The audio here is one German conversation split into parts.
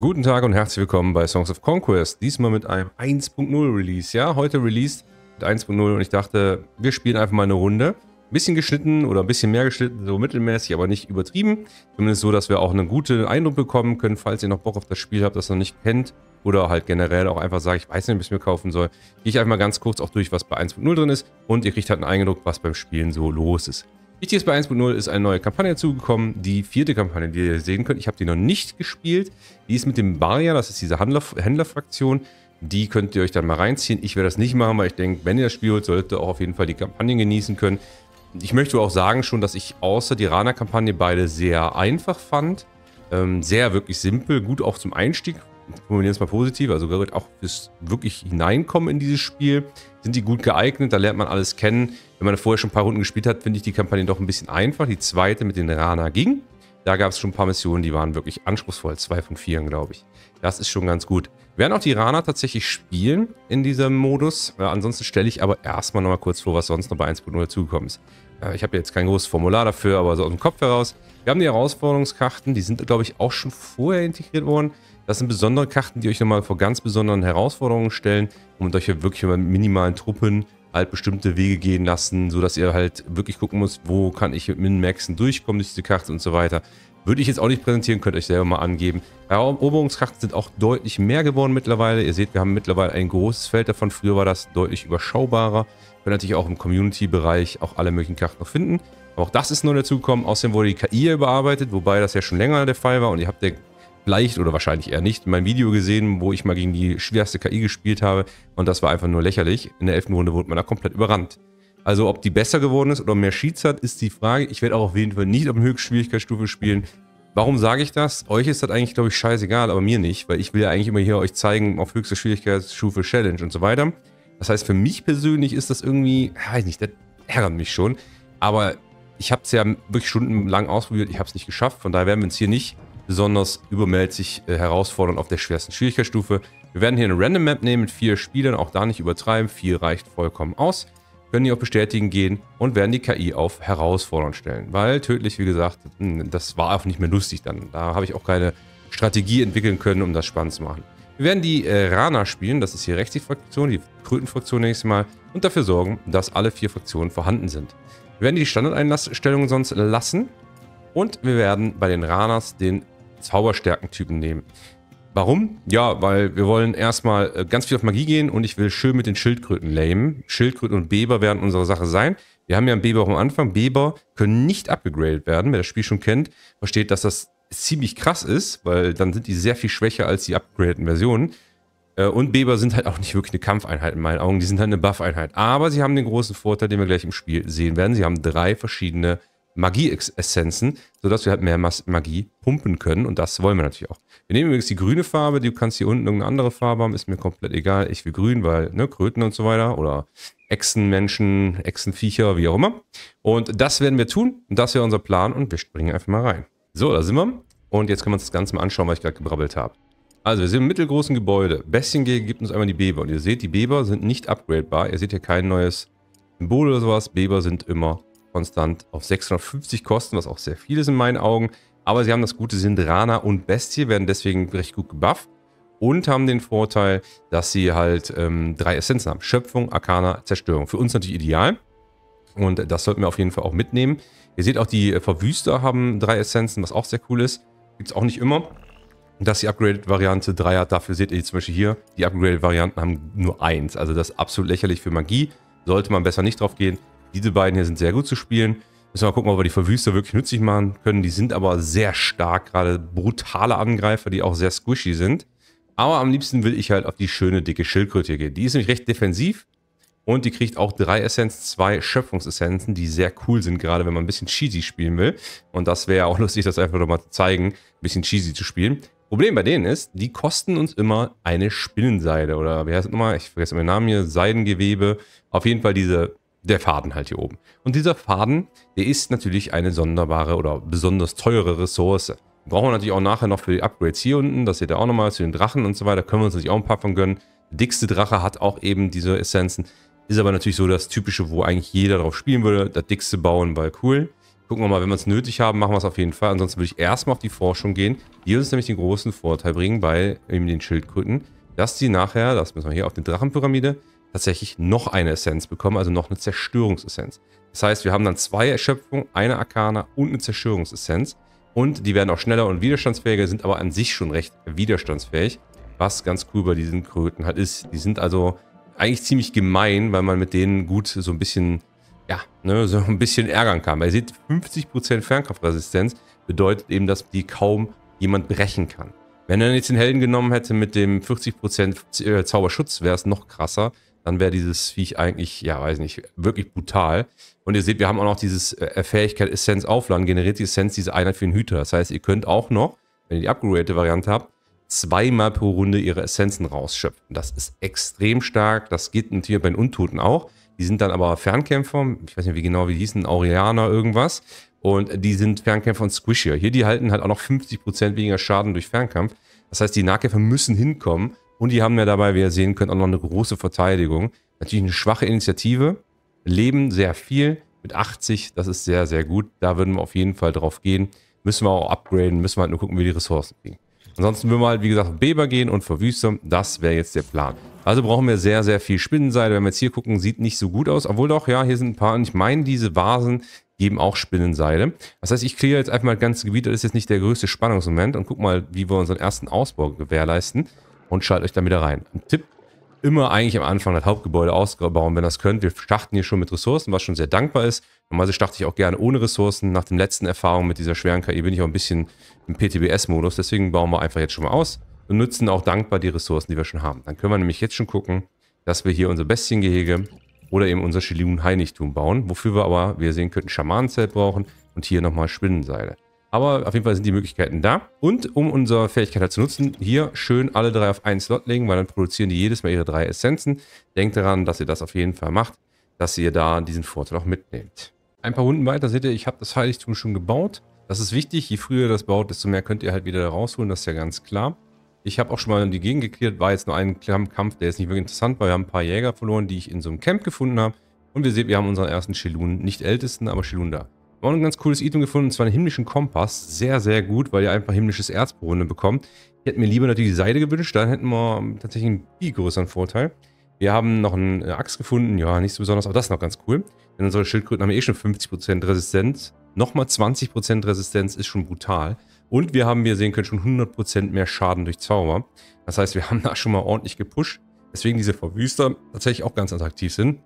Guten Tag und herzlich willkommen bei Songs of Conquest. Diesmal mit einem 1.0 Release. Ja, heute released mit 1.0 und ich dachte, wir spielen einfach mal eine Runde. Ein bisschen geschnitten oder ein bisschen mehr geschnitten, so mittelmäßig, aber nicht übertrieben. Zumindest so, dass wir auch einen guten Eindruck bekommen können, falls ihr noch Bock auf das Spiel habt, das noch nicht kennt. Oder halt generell auch einfach sage, ich weiß nicht, ob ich es mir kaufen soll. Gehe ich einfach mal ganz kurz auch durch, was bei 1.0 drin ist. Und ihr kriegt halt einen Eindruck, was beim Spielen so los ist. Wichtig ist bei 1.0 ist eine neue Kampagne dazugekommen. die vierte Kampagne, die ihr sehen könnt. Ich habe die noch nicht gespielt. Die ist mit dem Baria, das ist diese Handler, Händlerfraktion. Die könnt ihr euch dann mal reinziehen. Ich werde das nicht machen, weil ich denke, wenn ihr das spielt, solltet ihr auch auf jeden Fall die Kampagne genießen können. Ich möchte auch sagen schon, dass ich außer die Rana-Kampagne beide sehr einfach fand. Ähm, sehr wirklich simpel, gut auch zum Einstieg formulieren es mal positiv, also auch bis wirklich hineinkommen in dieses Spiel, sind die gut geeignet, da lernt man alles kennen. Wenn man vorher schon ein paar Runden gespielt hat, finde ich die Kampagne doch ein bisschen einfach. Die zweite mit den Rana ging. Da gab es schon ein paar Missionen, die waren wirklich anspruchsvoll. Zwei von vier, glaube ich. Das ist schon ganz gut. Wir werden auch die Rana tatsächlich spielen in diesem Modus. Äh, ansonsten stelle ich aber erstmal nochmal kurz vor, was sonst noch bei 1.0 dazugekommen ist. Äh, ich habe jetzt kein großes Formular dafür, aber so aus dem Kopf heraus. Wir haben die Herausforderungskarten, die sind, glaube ich, auch schon vorher integriert worden. Das sind besondere Karten, die euch nochmal vor ganz besonderen Herausforderungen stellen und euch ja wirklich mit minimalen Truppen halt bestimmte Wege gehen lassen, sodass ihr halt wirklich gucken müsst, wo kann ich mit Min-Maxen durchkommen durch diese Karte und so weiter. Würde ich jetzt auch nicht präsentieren, könnt ihr euch selber mal angeben. Eroberungskarten sind auch deutlich mehr geworden mittlerweile. Ihr seht, wir haben mittlerweile ein großes Feld davon. Früher war das deutlich überschaubarer. Könnt natürlich auch im Community-Bereich auch alle möglichen Karten noch finden. Aber auch das ist neu dazugekommen. Außerdem wurde die KI überarbeitet, wobei das ja schon länger der Fall war. Und ihr habt ja vielleicht oder wahrscheinlich eher nicht mein Video gesehen, wo ich mal gegen die schwerste KI gespielt habe und das war einfach nur lächerlich. In der 11. Runde wurde man da komplett überrannt. Also ob die besser geworden ist oder mehr Sheets hat, ist die Frage. Ich werde auch auf jeden Fall nicht auf der höchsten Schwierigkeitsstufe spielen. Warum sage ich das? Euch ist das eigentlich, glaube ich, scheißegal, aber mir nicht, weil ich will ja eigentlich immer hier euch zeigen, auf höchste Schwierigkeitsstufe Challenge und so weiter. Das heißt, für mich persönlich ist das irgendwie, weiß nicht, das ärgert mich schon. Aber ich habe es ja wirklich stundenlang ausprobiert, ich habe es nicht geschafft, von daher werden wir uns hier nicht besonders übermäßig äh, herausfordernd auf der schwersten Schwierigkeitsstufe. Wir werden hier eine Random Map nehmen mit vier Spielern, auch da nicht übertreiben, vier reicht vollkommen aus. Können die auf Bestätigen gehen und werden die KI auf herausfordernd stellen, weil tödlich, wie gesagt, hm, das war auch nicht mehr lustig dann. Da habe ich auch keine Strategie entwickeln können, um das spannend zu machen. Wir werden die äh, Rana spielen, das ist hier rechts die Fraktion, die Krötenfraktion nächstes Mal, und dafür sorgen, dass alle vier Fraktionen vorhanden sind. Wir werden die Standardeinlassstellungen sonst lassen und wir werden bei den Ranas den Zauberstärkentypen nehmen. Warum? Ja, weil wir wollen erstmal äh, ganz viel auf Magie gehen und ich will schön mit den Schildkröten lamen. Schildkröten und Beber werden unsere Sache sein. Wir haben ja einen Beber auch am Anfang. Beber können nicht abgegradet werden. Wer das Spiel schon kennt, versteht, dass das ziemlich krass ist, weil dann sind die sehr viel schwächer als die upgradeten Versionen. Äh, und Beber sind halt auch nicht wirklich eine Kampfeinheit in meinen Augen. Die sind halt eine Buff-Einheit. Aber sie haben den großen Vorteil, den wir gleich im Spiel sehen werden. Sie haben drei verschiedene Magie-Essenzen, sodass wir halt mehr Magie pumpen können. Und das wollen wir natürlich auch. Wir nehmen übrigens die grüne Farbe. Du kannst hier unten irgendeine andere Farbe haben. Ist mir komplett egal. Ich will grün, weil ne, Kröten und so weiter. Oder Echsenmenschen, Echsenviecher, wie auch immer. Und das werden wir tun. Und das wäre unser Plan. Und wir springen einfach mal rein. So, da sind wir. Und jetzt können wir uns das Ganze mal anschauen, was ich gerade gebrabbelt habe. Also, wir sind im mittelgroßen Gebäude. Bestiengege gibt uns einmal die Beber. Und ihr seht, die Beber sind nicht upgradebar. Ihr seht hier kein neues Symbol oder sowas. Beber sind immer konstant auf 650 kosten, was auch sehr viel ist in meinen Augen. Aber sie haben das gute Sindrana und Bestie, werden deswegen recht gut gebufft und haben den Vorteil, dass sie halt ähm, drei Essenzen haben. Schöpfung, Arkana, Zerstörung. Für uns natürlich ideal. Und das sollten wir auf jeden Fall auch mitnehmen. Ihr seht auch, die äh, Verwüster haben drei Essenzen, was auch sehr cool ist. Gibt es auch nicht immer. Dass die Upgraded-Variante drei hat, dafür seht ihr zum Beispiel hier, die Upgraded-Varianten haben nur eins. Also das ist absolut lächerlich für Magie. Sollte man besser nicht drauf gehen. Diese beiden hier sind sehr gut zu spielen. Müssen wir mal gucken, ob wir die Verwüster wirklich nützlich machen können. Die sind aber sehr stark, gerade brutale Angreifer, die auch sehr squishy sind. Aber am liebsten will ich halt auf die schöne, dicke Schildkröte hier gehen. Die ist nämlich recht defensiv und die kriegt auch drei Essenzen, zwei Schöpfungsessenzen, die sehr cool sind, gerade wenn man ein bisschen cheesy spielen will. Und das wäre ja auch lustig, das einfach nochmal zu zeigen, ein bisschen cheesy zu spielen. Problem bei denen ist, die kosten uns immer eine Spinnenseide oder wie heißt es nochmal? Ich vergesse meinen Namen hier, Seidengewebe. Auf jeden Fall diese der Faden halt hier oben. Und dieser Faden, der ist natürlich eine sonderbare oder besonders teure Ressource. Brauchen wir natürlich auch nachher noch für die Upgrades hier unten. Das seht ihr auch nochmal zu den Drachen und so weiter. Können wir uns natürlich auch ein paar von gönnen. Der dickste Drache hat auch eben diese Essenzen. Ist aber natürlich so das Typische, wo eigentlich jeder drauf spielen würde. Das dickste bauen, weil cool. Gucken wir mal, wenn wir es nötig haben, machen wir es auf jeden Fall. Ansonsten würde ich erstmal auf die Forschung gehen. Die uns nämlich den großen Vorteil bringen bei eben den Schildkröten, dass die nachher, das müssen wir hier auf den Drachenpyramide, tatsächlich noch eine Essenz bekommen, also noch eine Zerstörungsessenz. Das heißt, wir haben dann zwei Erschöpfungen, eine Arkana und eine Zerstörungsessenz. Und die werden auch schneller und widerstandsfähiger, sind aber an sich schon recht widerstandsfähig. Was ganz cool bei diesen Kröten halt ist. Die sind also eigentlich ziemlich gemein, weil man mit denen gut so ein bisschen, ja, ne, so ein bisschen ärgern kann. Weil ihr seht, 50% Fernkampfresistenz bedeutet eben, dass die kaum jemand brechen kann. Wenn er jetzt den Helden genommen hätte mit dem 40% äh, Zauberschutz, wäre es noch krasser dann wäre dieses Viech eigentlich, ja, weiß nicht, wirklich brutal. Und ihr seht, wir haben auch noch dieses äh, Fähigkeit Essenz aufladen, generiert die Essenz diese Einheit für den Hüter. Das heißt, ihr könnt auch noch, wenn ihr die upgraded Variante habt, zweimal pro Runde ihre Essenzen rausschöpfen. Das ist extrem stark. Das geht natürlich bei den Untoten auch. Die sind dann aber Fernkämpfer. Ich weiß nicht, wie genau wie die hießen. Aureaner irgendwas. Und die sind Fernkämpfer und Squishier. Hier, die halten halt auch noch 50% weniger Schaden durch Fernkampf. Das heißt, die Nahkämpfer müssen hinkommen und die haben ja dabei, wie ihr sehen könnt, auch noch eine große Verteidigung. Natürlich eine schwache Initiative. Leben sehr viel. Mit 80, das ist sehr, sehr gut. Da würden wir auf jeden Fall drauf gehen. Müssen wir auch upgraden. Müssen wir halt nur gucken, wie die Ressourcen kriegen. Ansonsten würden wir halt, wie gesagt, auf Beber gehen und verwüsten. Das wäre jetzt der Plan. Also brauchen wir sehr, sehr viel Spinnenseide. Wenn wir jetzt hier gucken, sieht nicht so gut aus. Obwohl doch, ja, hier sind ein paar. Und ich meine, diese Vasen geben auch Spinnenseide. Das heißt, ich kriege jetzt einfach mal das ganze Gebiet. Das ist jetzt nicht der größte Spannungsmoment. Und guck mal, wie wir unseren ersten Ausbau gewährleisten und schaltet euch dann wieder rein. Ein Tipp, immer eigentlich am Anfang das Hauptgebäude ausbauen, wenn das könnt. Wir starten hier schon mit Ressourcen, was schon sehr dankbar ist. Normalerweise starte ich auch gerne ohne Ressourcen. Nach den letzten Erfahrungen mit dieser schweren KI bin ich auch ein bisschen im PTBS-Modus. Deswegen bauen wir einfach jetzt schon mal aus und nutzen auch dankbar die Ressourcen, die wir schon haben. Dann können wir nämlich jetzt schon gucken, dass wir hier unser Bestiengehege oder eben unser Shilun-Heiligtum bauen. Wofür wir aber, wie ihr sehen könnt, ein Schamanenzelt brauchen und hier nochmal Spinnenseile. Aber auf jeden Fall sind die Möglichkeiten da. Und um unsere Fähigkeit halt zu nutzen, hier schön alle drei auf einen Slot legen, weil dann produzieren die jedes Mal ihre drei Essenzen. Denkt daran, dass ihr das auf jeden Fall macht, dass ihr da diesen Vorteil auch mitnehmt. Ein paar Runden weiter seht ihr, ich habe das Heiligtum schon gebaut. Das ist wichtig, je früher ihr das baut, desto mehr könnt ihr halt wieder rausholen, das ist ja ganz klar. Ich habe auch schon mal die Gegend geklärt, war jetzt nur ein Kampf, der ist nicht wirklich interessant, weil wir haben ein paar Jäger verloren, die ich in so einem Camp gefunden habe. Und wir sehen, wir haben unseren ersten Shilun, nicht ältesten, aber Shilun da. Wir haben ein ganz cooles Item gefunden, und zwar einen himmlischen Kompass. Sehr, sehr gut, weil ihr einfach himmlisches Erz pro Runde bekommt. Ich hätte mir lieber natürlich die Seide gewünscht, dann hätten wir tatsächlich einen viel größeren Vorteil. Wir haben noch eine äh, Axt gefunden, ja, nicht so besonders, aber das ist noch ganz cool. Denn unsere Schildkröten haben eh schon 50% Resistenz. Nochmal 20% Resistenz ist schon brutal. Und wir haben, wie ihr sehen könnt, schon 100% mehr Schaden durch Zauber. Das heißt, wir haben da schon mal ordentlich gepusht. Deswegen diese Verwüster tatsächlich auch ganz attraktiv sind.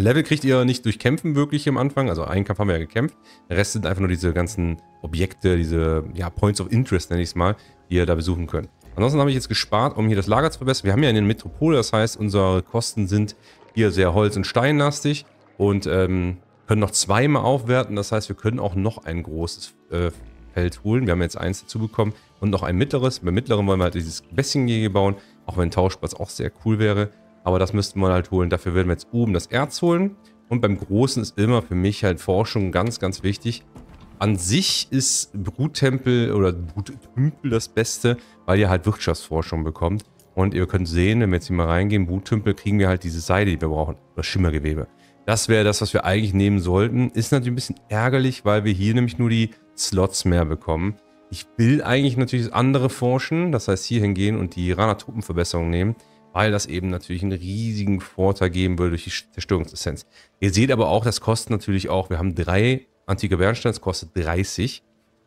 Level kriegt ihr nicht durch Kämpfen wirklich am Anfang. Also einen Kampf haben wir ja gekämpft. Der Rest sind einfach nur diese ganzen Objekte, diese ja, Points of Interest, nenne ich es mal, die ihr da besuchen könnt. Ansonsten habe ich jetzt gespart, um hier das Lager zu verbessern. Wir haben ja eine Metropole, das heißt, unsere Kosten sind hier sehr holz- und steinlastig und ähm, können noch zweimal aufwerten. Das heißt, wir können auch noch ein großes äh, Feld holen. Wir haben jetzt eins dazu bekommen und noch ein mittleres. Beim mittleren wollen wir halt dieses hier bauen, auch wenn Tauschplatz auch sehr cool wäre. Aber das müssten wir halt holen. Dafür werden wir jetzt oben das Erz holen. Und beim Großen ist immer für mich halt Forschung ganz, ganz wichtig. An sich ist Bruttempel oder Bruttümpel das Beste, weil ihr halt Wirtschaftsforschung bekommt. Und ihr könnt sehen, wenn wir jetzt hier mal reingehen, Bruttümpel kriegen wir halt diese Seide, die wir brauchen. Oder Schimmergewebe. Das wäre das, was wir eigentlich nehmen sollten. Ist natürlich ein bisschen ärgerlich, weil wir hier nämlich nur die Slots mehr bekommen. Ich will eigentlich natürlich das andere forschen, das heißt hier hingehen und die Rana-Truppenverbesserung nehmen weil das eben natürlich einen riesigen Vorteil geben würde durch die Zerstörungsessenz. Ihr seht aber auch, das kostet natürlich auch, wir haben drei antike Bernsteins, kostet 30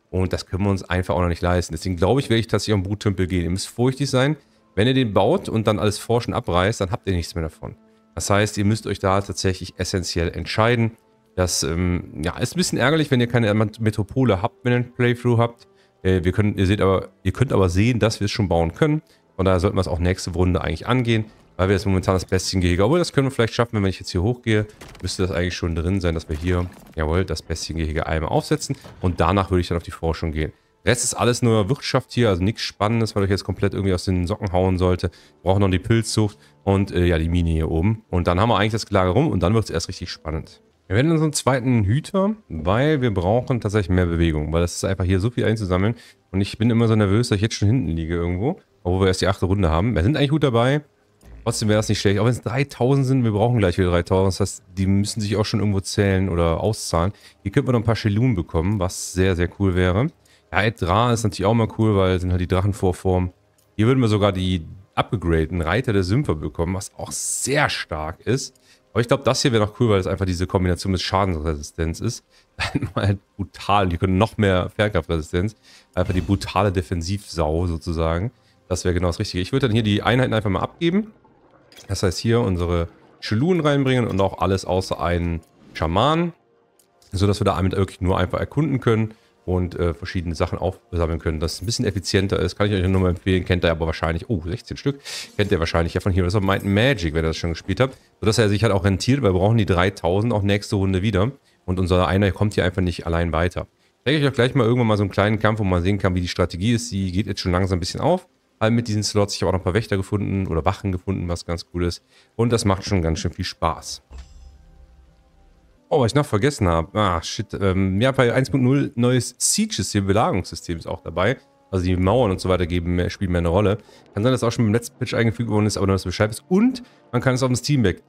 und das können wir uns einfach auch noch nicht leisten. Deswegen glaube ich, werde ich tatsächlich am Bruttempel gehen. Ihr müsst furchtig sein, wenn ihr den baut und dann alles forschen abreißt, dann habt ihr nichts mehr davon. Das heißt, ihr müsst euch da tatsächlich essentiell entscheiden. Das ähm, ja, ist ein bisschen ärgerlich, wenn ihr keine Metropole habt, wenn ihr einen Playthrough habt. Äh, wir können, ihr, seht aber, ihr könnt aber sehen, dass wir es schon bauen können. Von daher sollten wir es auch nächste Runde eigentlich angehen, weil wir jetzt momentan das Bestiengehege, obwohl das können wir vielleicht schaffen, wenn ich jetzt hier hochgehe, müsste das eigentlich schon drin sein, dass wir hier, jawohl, das Bestiengehege einmal aufsetzen und danach würde ich dann auf die Forschung gehen. Rest ist alles nur Wirtschaft hier, also nichts Spannendes, weil ich jetzt komplett irgendwie aus den Socken hauen sollte. brauchen noch die Pilzzucht und äh, ja, die Mine hier oben. Und dann haben wir eigentlich das Gelage rum und dann wird es erst richtig spannend. Wir werden unseren zweiten Hüter, weil wir brauchen tatsächlich mehr Bewegung, weil das ist einfach hier so viel einzusammeln. Und ich bin immer so nervös, dass ich jetzt schon hinten liege irgendwo. Obwohl wir erst die achte Runde haben. Wir sind eigentlich gut dabei. Trotzdem wäre das nicht schlecht. Auch wenn es 3000 sind, wir brauchen gleich wieder 3000. Das heißt, die müssen sich auch schon irgendwo zählen oder auszahlen. Hier könnten wir noch ein paar Shelun bekommen, was sehr, sehr cool wäre. Ja, Edra ist natürlich auch mal cool, weil sind halt die Drachenvorformen. Hier würden wir sogar die abgegradeten Reiter der Sümpfer bekommen, was auch sehr stark ist. Aber ich glaube, das hier wäre noch cool, weil es einfach diese Kombination mit Schadensresistenz ist. Einmal halt brutal. Die können noch mehr Fernkraftresistenz. Einfach die brutale Defensivsau sozusagen. Das wäre genau das Richtige. Ich würde dann hier die Einheiten einfach mal abgeben. Das heißt hier unsere Schelun reinbringen und auch alles außer einen Schaman. Sodass wir da wirklich nur einfach erkunden können und äh, verschiedene Sachen aufsammeln können. Das ein bisschen effizienter ist, kann ich euch nur mal empfehlen. Kennt ihr aber wahrscheinlich, oh, 16 Stück, kennt ihr wahrscheinlich ja von Heroes of Might and Magic, wenn ihr das schon gespielt habt. Sodass er sich halt auch rentiert, weil wir brauchen die 3000 auch nächste Runde wieder. Und unser einer kommt hier einfach nicht allein weiter. Ich zeige euch auch gleich mal irgendwann mal so einen kleinen Kampf, wo man sehen kann, wie die Strategie ist. Die geht jetzt schon langsam ein bisschen auf. All mit diesen Slots. Ich habe auch noch ein paar Wächter gefunden oder Wachen gefunden, was ganz cool ist. Und das macht schon ganz schön viel Spaß. Oh, was ich noch vergessen habe. Ah, shit. Ähm, ja, bei 1.0 neues Sieges hier, Belagungssystem ist auch dabei. Also die Mauern und so weiter geben spielen mehr eine Rolle. Kann sein, dass auch schon im letzten Pitch eingefügt worden ist, aber nur, dass Bescheid ist. Und man kann es auf dem Steam Deck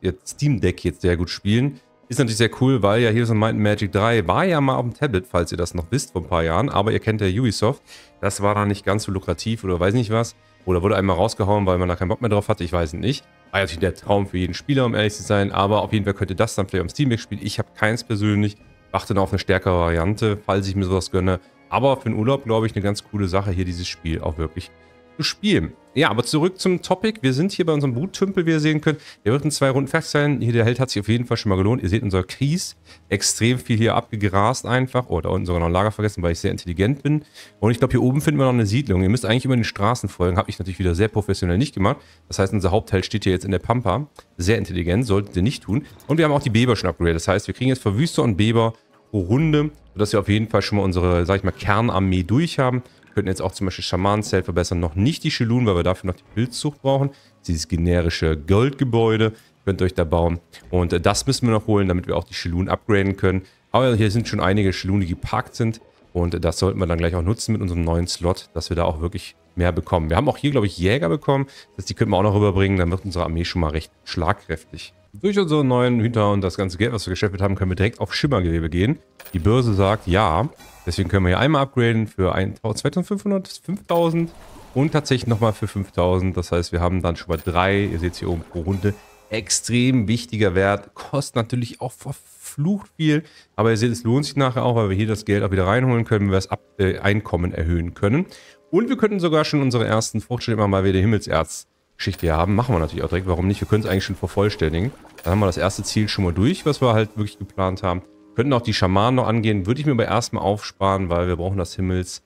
jetzt sehr gut spielen. Ist natürlich sehr cool, weil ja Heroes of Might and Magic 3 war ja mal auf dem Tablet, falls ihr das noch wisst, vor ein paar Jahren. Aber ihr kennt ja Ubisoft. Das war da nicht ganz so lukrativ oder weiß nicht was. Oder wurde einmal rausgehauen, weil man da keinen Bock mehr drauf hatte. Ich weiß es nicht. War natürlich der Traum für jeden Spieler, um ehrlich zu sein. Aber auf jeden Fall könnte das dann vielleicht am Steam Deck spielen. Ich habe keins persönlich. Warte noch auf eine stärkere Variante, falls ich mir sowas gönne. Aber für den Urlaub, glaube ich, eine ganz coole Sache, hier dieses Spiel auch wirklich zu spielen. Ja, aber zurück zum Topic. Wir sind hier bei unserem Bruttümpel, wie ihr sehen könnt. Der wird in zwei Runden fertig sein. Hier, der Held hat sich auf jeden Fall schon mal gelohnt. Ihr seht unser Kies. Extrem viel hier abgegrast einfach. Oh, da unten sogar noch ein Lager vergessen, weil ich sehr intelligent bin. Und ich glaube, hier oben finden wir noch eine Siedlung. Ihr müsst eigentlich immer den Straßen folgen. Habe ich natürlich wieder sehr professionell nicht gemacht. Das heißt, unser Hauptteil steht hier jetzt in der Pampa. Sehr intelligent, solltet ihr nicht tun. Und wir haben auch die Beber schon upgradet. Das heißt, wir kriegen jetzt Verwüster und Beber pro Runde, sodass wir auf jeden Fall schon mal unsere, sag ich mal, Kernarmee durch haben könnten jetzt auch zum Beispiel Schamanenzelt verbessern. Noch nicht die Shilun, weil wir dafür noch die Pilzzucht brauchen. Dieses generische Goldgebäude könnt ihr euch da bauen. Und äh, das müssen wir noch holen, damit wir auch die Shilun upgraden können. Aber hier sind schon einige Shilun, die geparkt sind. Und äh, das sollten wir dann gleich auch nutzen mit unserem neuen Slot, dass wir da auch wirklich mehr bekommen. Wir haben auch hier, glaube ich, Jäger bekommen. Das heißt, die können wir auch noch rüberbringen. Dann wird unsere Armee schon mal recht schlagkräftig. Durch unsere neuen Hüter und das ganze Geld, was wir geschäftet haben, können wir direkt auf Schimmergewebe gehen. Die Börse sagt, ja, Deswegen können wir hier einmal upgraden für 2500, 5000 und tatsächlich nochmal für 5000. Das heißt, wir haben dann schon mal drei, ihr seht es hier oben pro Runde, extrem wichtiger Wert. Kostet natürlich auch verflucht viel, aber ihr seht, es lohnt sich nachher auch, weil wir hier das Geld auch wieder reinholen können, wenn wir das Ab äh, Einkommen erhöhen können. Und wir könnten sogar schon unsere ersten Fortschritte immer mal wieder Himmelserz Geschichte hier haben. Machen wir natürlich auch direkt. Warum nicht? Wir können es eigentlich schon vervollständigen. Dann haben wir das erste Ziel schon mal durch, was wir halt wirklich geplant haben. Könnten auch die Schamanen noch angehen. Würde ich mir aber erstmal aufsparen, weil wir brauchen das Himmelserz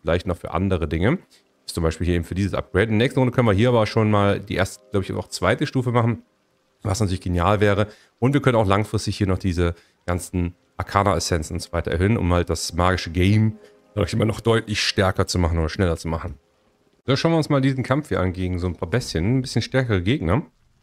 vielleicht noch für andere Dinge. zum Beispiel hier eben für dieses Upgrade. In der nächsten Runde können wir hier aber schon mal die erste, glaube ich, auch zweite Stufe machen. Was natürlich genial wäre. Und wir können auch langfristig hier noch diese ganzen Arcana-Essenzen und so weiter erhöhen, um halt das magische Game dadurch immer noch deutlich stärker zu machen oder schneller zu machen. So, schauen wir uns mal diesen Kampf hier an gegen so ein paar Bässchen. Ein bisschen stärkere Gegner.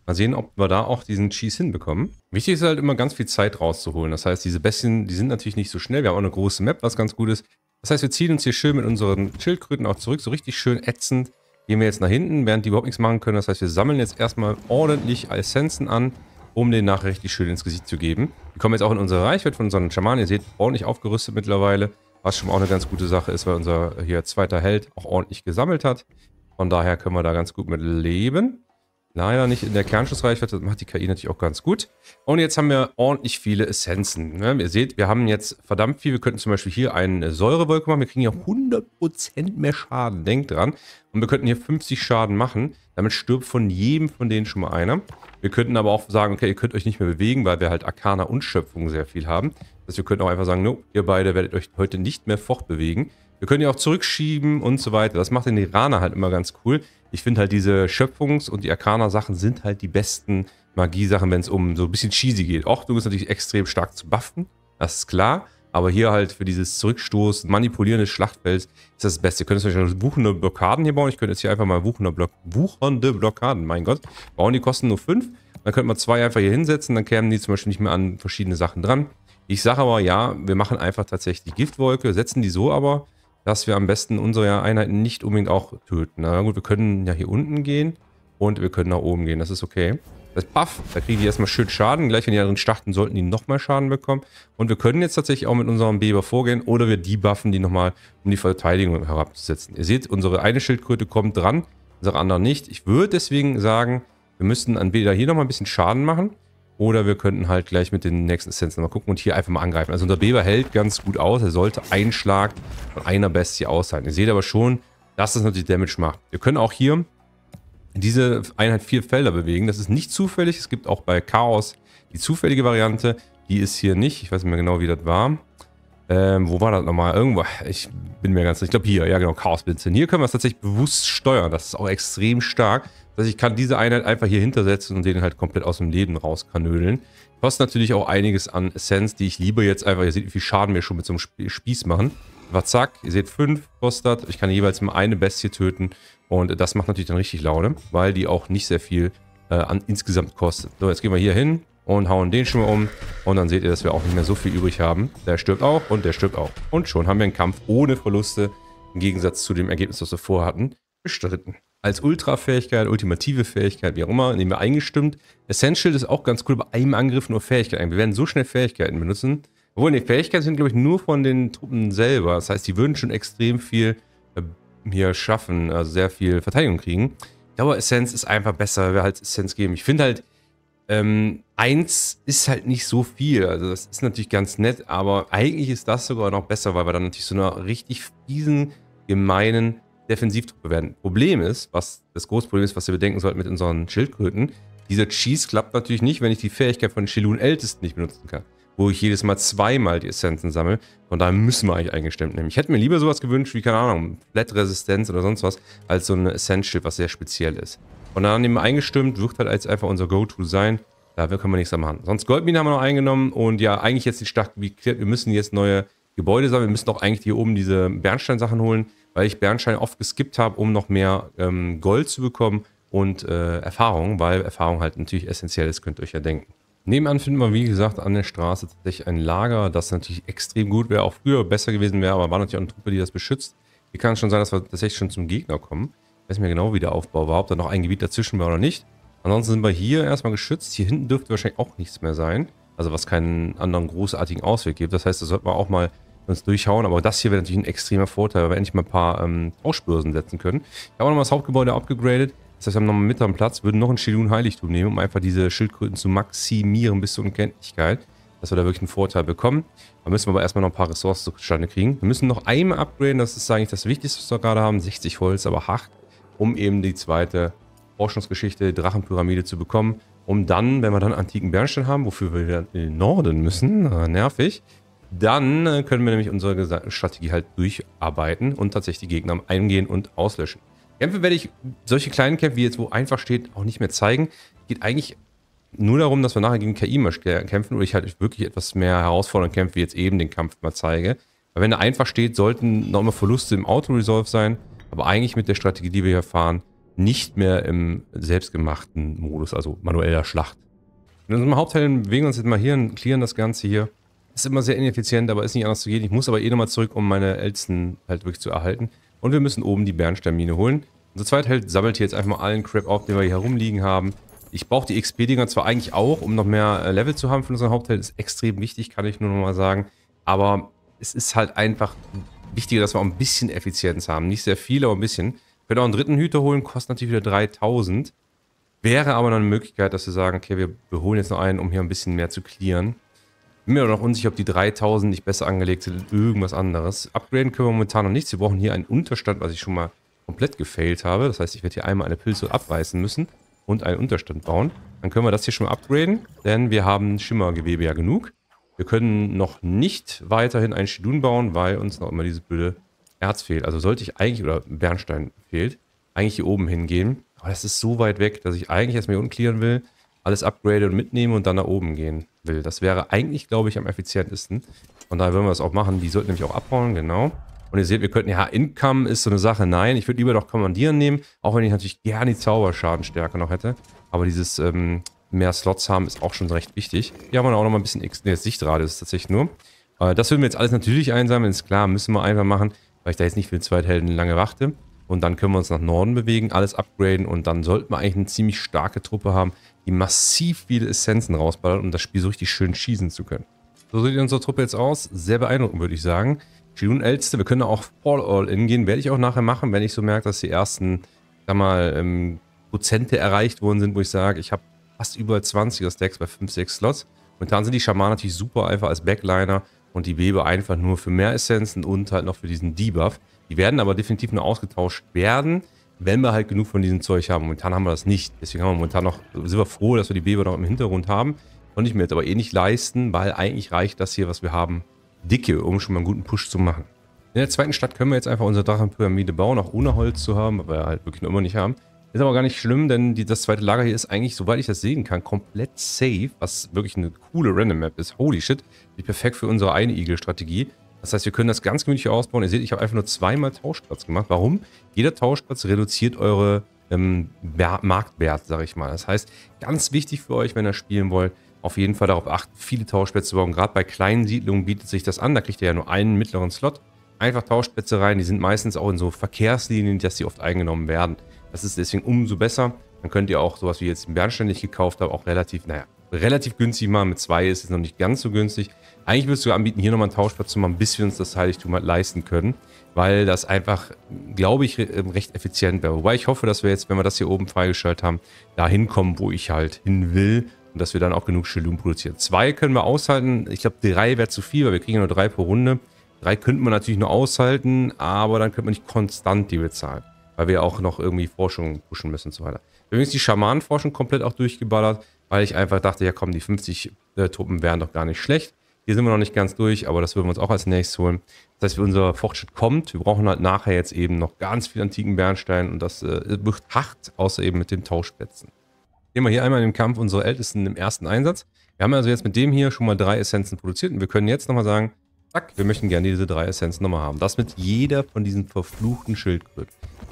Mal sehen, ob wir da auch diesen Cheese hinbekommen. Wichtig ist halt immer ganz viel Zeit rauszuholen. Das heißt, diese Bässchen, die sind natürlich nicht so schnell. Wir haben auch eine große Map, was ganz gut ist. Das heißt, wir ziehen uns hier schön mit unseren Schildkröten auch zurück. So richtig schön ätzend gehen wir jetzt nach hinten, während die überhaupt nichts machen können. Das heißt, wir sammeln jetzt erstmal ordentlich Essenzen an, um den nachher richtig schön ins Gesicht zu geben. Wir kommen jetzt auch in unsere Reichweite von unseren Schamanen. Ihr seht, ordentlich aufgerüstet mittlerweile. Was schon mal auch eine ganz gute Sache ist, weil unser hier zweiter Held auch ordentlich gesammelt hat. Von daher können wir da ganz gut mit leben. Leider nicht in der Kernschussreichweite, das macht die KI natürlich auch ganz gut. Und jetzt haben wir ordentlich viele Essenzen. Ja, ne? ihr seht, wir haben jetzt verdammt viel. Wir könnten zum Beispiel hier eine Säurewolke machen. Wir kriegen ja 100% mehr Schaden, denkt dran. Und wir könnten hier 50 Schaden machen. Damit stirbt von jedem von denen schon mal einer. Wir könnten aber auch sagen, okay, ihr könnt euch nicht mehr bewegen, weil wir halt Arkana und Schöpfung sehr viel haben. Das heißt, wir könnten auch einfach sagen, no, ihr beide werdet euch heute nicht mehr fortbewegen. Wir können ja auch zurückschieben und so weiter. Das macht den Iraner halt immer ganz cool. Ich finde halt diese Schöpfungs- und die Arcana-Sachen sind halt die besten Magie-Sachen, wenn es um so ein bisschen cheesy geht. Ordnung ist natürlich extrem stark zu buffen, das ist klar. Aber hier halt für dieses Zurückstoßen, Manipulieren des Schlachtfelds ist das Beste. Ihr könnt jetzt zum wuchende Blockaden hier bauen. Ich könnte jetzt hier einfach mal wuchende, Block wuchende Blockaden, mein Gott, bauen. Die kosten nur fünf. Dann könnte man zwei einfach hier hinsetzen. Dann kämen die zum Beispiel nicht mehr an verschiedene Sachen dran. Ich sage aber, ja, wir machen einfach tatsächlich Giftwolke, setzen die so aber dass wir am besten unsere Einheiten nicht unbedingt auch töten. Na gut, wir können ja hier unten gehen und wir können nach oben gehen. Das ist okay. Das Buff, da kriegen die erstmal schön Schaden. Gleich, wenn die anderen starten, sollten die nochmal Schaden bekommen. Und wir können jetzt tatsächlich auch mit unserem Beber vorgehen oder wir debuffen die nochmal, um die Verteidigung herabzusetzen. Ihr seht, unsere eine Schildkröte kommt dran, unsere andere nicht. Ich würde deswegen sagen, wir müssten entweder hier nochmal ein bisschen Schaden machen oder wir könnten halt gleich mit den nächsten Essenzen mal gucken und hier einfach mal angreifen. Also unser Beber hält ganz gut aus. Er sollte einen Schlag von einer Bestie aushalten. Ihr seht aber schon, dass das natürlich Damage macht. Wir können auch hier diese Einheit vier Felder bewegen. Das ist nicht zufällig. Es gibt auch bei Chaos die zufällige Variante. Die ist hier nicht. Ich weiß nicht mehr genau, wie das war. Ähm, wo war das nochmal? Irgendwo, ich bin mir ganz, ich glaube hier, ja genau, Chaos-Blinzeln. Hier können wir es tatsächlich bewusst steuern, das ist auch extrem stark. Das heißt, ich kann diese Einheit einfach hier hintersetzen und den halt komplett aus dem Leben rauskanödeln. Kostet natürlich auch einiges an Essence, die ich liebe jetzt einfach, ihr seht, wie viel Schaden wir schon mit so einem Spieß machen. Aber zack, ihr seht, 5 kostet, ich kann jeweils mal eine Bestie töten und das macht natürlich dann richtig Laune, weil die auch nicht sehr viel äh, an, insgesamt kostet. So, jetzt gehen wir hier hin, und hauen den schon mal um. Und dann seht ihr, dass wir auch nicht mehr so viel übrig haben. Der stirbt auch und der stirbt auch. Und schon haben wir einen Kampf ohne Verluste, im Gegensatz zu dem Ergebnis, das wir vorher hatten, bestritten. Als Ultra-Fähigkeit, ultimative Fähigkeit, wie auch immer, nehmen wir eingestimmt. Essential ist auch ganz cool, bei einem Angriff nur Fähigkeiten. Wir werden so schnell Fähigkeiten benutzen. Obwohl, die Fähigkeiten sind, glaube ich, nur von den Truppen selber. Das heißt, die würden schon extrem viel äh, hier schaffen, also sehr viel Verteidigung kriegen. Ich glaube, Essenz ist einfach besser, wer halt Essence geben. Ich finde halt, ähm, eins ist halt nicht so viel. Also das ist natürlich ganz nett, aber eigentlich ist das sogar noch besser, weil wir dann natürlich so einer richtig fiesen, gemeinen Defensivtruppe werden. Problem ist, was das große Problem ist, was wir bedenken sollten mit unseren Schildkröten, dieser Cheese klappt natürlich nicht, wenn ich die Fähigkeit von Shilun Ältesten nicht benutzen kann, wo ich jedes Mal zweimal die Essenzen sammle. Von daher müssen wir eigentlich eingestemmt nehmen. Ich hätte mir lieber sowas gewünscht wie, keine Ahnung, Flat-Resistenz oder sonst was, als so ein Essential, was sehr speziell ist. Und dann haben die eingestimmt, wird halt als einfach unser Go-To sein. Da können wir nichts mehr machen. Sonst Goldmine haben wir noch eingenommen und ja, eigentlich jetzt die Stadt, wie wir müssen jetzt neue Gebäude sammeln. Wir müssen auch eigentlich hier oben diese Bernstein-Sachen holen, weil ich Bernstein oft geskippt habe, um noch mehr ähm, Gold zu bekommen und äh, Erfahrung, weil Erfahrung halt natürlich essentiell ist, könnt ihr euch ja denken. Nebenan finden wir, wie gesagt, an der Straße tatsächlich ein Lager, das natürlich extrem gut wäre, auch früher besser gewesen wäre, aber war natürlich auch eine Truppe, die das beschützt. Hier kann es schon sein, dass wir tatsächlich schon zum Gegner kommen weiß mir genau, wie der Aufbau war, ob da noch ein Gebiet dazwischen war oder nicht. Ansonsten sind wir hier erstmal geschützt. Hier hinten dürfte wahrscheinlich auch nichts mehr sein. Also was keinen anderen großartigen Ausweg gibt. Das heißt, das sollten wir auch mal uns durchhauen. Aber das hier wäre natürlich ein extremer Vorteil, weil wir endlich mal ein paar ähm, Tauschbörsen setzen können. Ich habe auch nochmal das Hauptgebäude abgegradet. Das heißt, wir haben nochmal mit am Platz, würden noch ein Schildun-Heiligtum nehmen, um einfach diese Schildkröten zu maximieren bis zur Unkenntlichkeit. Dass wir da wirklich einen Vorteil bekommen. Da müssen wir aber erstmal noch ein paar Ressourcen zustande kriegen. Wir müssen noch einmal upgraden, das ist eigentlich das Wichtigste, was wir gerade haben. 60 Holz, aber hart um eben die zweite Forschungsgeschichte Drachenpyramide zu bekommen, um dann, wenn wir dann antiken Bernstein haben, wofür wir dann in den Norden müssen, äh, nervig, dann äh, können wir nämlich unsere Strategie halt durcharbeiten und tatsächlich die Gegner eingehen und auslöschen. Kämpfe werde ich solche kleinen Kämpfe, wie jetzt wo einfach steht, auch nicht mehr zeigen. Geht eigentlich nur darum, dass wir nachher gegen KI mal kämpfen oder ich halt wirklich etwas mehr herausfordernd kämpfe, wie jetzt eben den Kampf mal zeige. Weil wenn er einfach steht, sollten noch immer Verluste im Auto-Resolve sein aber eigentlich mit der Strategie, die wir hier fahren, nicht mehr im selbstgemachten Modus, also manueller Schlacht. In unserem Hauptteil bewegen wir uns jetzt mal hier und clearen das Ganze hier. Ist immer sehr ineffizient, aber ist nicht anders zu gehen. Ich muss aber eh nochmal zurück, um meine Elsten halt wirklich zu erhalten. Und wir müssen oben die Bernsteinmine holen. Unser Zweitheld sammelt hier jetzt einfach mal allen Crap auf, den wir hier herumliegen haben. Ich brauche die XP-Dinger zwar eigentlich auch, um noch mehr äh, Level zu haben für unseren Hauptteil. Ist extrem wichtig, kann ich nur nochmal sagen. Aber es ist halt einfach wichtiger, dass wir auch ein bisschen Effizienz haben. Nicht sehr viel, aber ein bisschen. Wir können auch einen dritten Hüter holen, kostet natürlich wieder 3000. Wäre aber noch eine Möglichkeit, dass wir sagen, okay, wir, wir holen jetzt noch einen, um hier ein bisschen mehr zu clearen. Bin mir noch unsicher, ob die 3000 nicht besser angelegt sind irgendwas anderes. Upgraden können wir momentan noch nichts. Wir brauchen hier einen Unterstand, was ich schon mal komplett gefailt habe. Das heißt, ich werde hier einmal eine Pilze abreißen müssen und einen Unterstand bauen. Dann können wir das hier schon mal upgraden, denn wir haben Schimmergewebe ja genug. Wir können noch nicht weiterhin ein Schidun bauen, weil uns noch immer dieses blöde Erz fehlt. Also sollte ich eigentlich, oder Bernstein fehlt, eigentlich hier oben hingehen. Aber das ist so weit weg, dass ich eigentlich erstmal hier unten clearen will, alles upgrade und mitnehmen und dann nach oben gehen will. Das wäre eigentlich, glaube ich, am effizientesten. Von daher würden wir das auch machen. Die sollten nämlich auch abbauen, genau. Und ihr seht, wir könnten, ja, Income ist so eine Sache. Nein, ich würde lieber doch Kommandieren nehmen, auch wenn ich natürlich gerne die Zauberschadenstärke noch hätte. Aber dieses ähm, mehr Slots haben, ist auch schon recht wichtig. Hier haben wir auch noch mal ein bisschen X nee, Sichtradius tatsächlich nur. Äh, das würden wir jetzt alles natürlich einsammeln, ist klar, müssen wir einfach machen, weil ich da jetzt nicht für den Zweithelden lange warte. Und dann können wir uns nach Norden bewegen, alles upgraden und dann sollten wir eigentlich eine ziemlich starke Truppe haben, die massiv viele Essenzen rausballert, um das Spiel so richtig schön schießen zu können. So sieht unsere Truppe jetzt aus. Sehr beeindruckend, würde ich sagen. June Älteste, wir können auch Fall All In gehen. Werde ich auch nachher machen, wenn ich so merke, dass die ersten, sag mal, ähm, Prozente erreicht worden sind, wo ich sage, ich habe fast überall 20er Stacks bei 5, 6 Slots. Momentan sind die Schamanen natürlich super einfach als Backliner und die Bebe einfach nur für mehr Essenzen und halt noch für diesen Debuff. Die werden aber definitiv nur ausgetauscht werden, wenn wir halt genug von diesem Zeug haben. Momentan haben wir das nicht. Deswegen haben wir momentan noch, sind wir froh, dass wir die Bebe noch im Hintergrund haben. Konnte ich mir jetzt aber eh nicht leisten, weil eigentlich reicht das hier, was wir haben, dicke, um schon mal einen guten Push zu machen. In der zweiten Stadt können wir jetzt einfach unsere Drachenpyramide bauen, auch ohne Holz zu haben, weil wir halt wirklich noch immer nicht haben. Ist aber gar nicht schlimm, denn die, das zweite Lager hier ist eigentlich, soweit ich das sehen kann, komplett safe, was wirklich eine coole Random Map ist. Holy shit, die perfekt für unsere eine igel strategie Das heißt, wir können das ganz gemütlich ausbauen. Ihr seht, ich habe einfach nur zweimal Tauschplatz gemacht. Warum? Jeder Tauschplatz reduziert eure ähm, Marktwert, sage ich mal. Das heißt, ganz wichtig für euch, wenn ihr spielen wollt, auf jeden Fall darauf achten, viele Tauschplätze zu bauen. Gerade bei kleinen Siedlungen bietet sich das an. Da kriegt ihr ja nur einen mittleren Slot. Einfach Tauschplätze rein. Die sind meistens auch in so Verkehrslinien, dass sie oft eingenommen werden. Das ist deswegen umso besser. Dann könnt ihr auch sowas wie jetzt Bernstein, den ich gekauft habe, auch relativ, naja, relativ günstig machen. Mit zwei ist es noch nicht ganz so günstig. Eigentlich würdest du anbieten, hier nochmal einen Tauschplatz zu machen, bis wir uns das Heiligtum halt leisten können, weil das einfach, glaube ich, ähm, recht effizient wäre. Wobei ich hoffe, dass wir jetzt, wenn wir das hier oben freigeschaltet haben, da hinkommen, wo ich halt hin will und dass wir dann auch genug Schillum produzieren. Zwei können wir aushalten. Ich glaube, drei wäre zu viel, weil wir kriegen ja nur drei pro Runde. Drei könnten wir natürlich nur aushalten, aber dann könnte man nicht konstant die bezahlen weil wir auch noch irgendwie Forschung pushen müssen und so weiter. Übrigens die Schamanenforschung komplett auch durchgeballert, weil ich einfach dachte, ja komm, die 50 äh, Truppen wären doch gar nicht schlecht. Hier sind wir noch nicht ganz durch, aber das würden wir uns auch als nächstes holen. Das heißt, unser Fortschritt kommt. Wir brauchen halt nachher jetzt eben noch ganz viel antiken Bernstein und das äh, wird hart, außer eben mit den Tauschplätzen. Nehmen wir hier einmal den Kampf unsere Ältesten im ersten Einsatz. Wir haben also jetzt mit dem hier schon mal drei Essenzen produziert und wir können jetzt nochmal sagen, Zack, wir möchten gerne diese drei Essenzen nochmal haben. Das mit jeder von diesen verfluchten Schildkröten.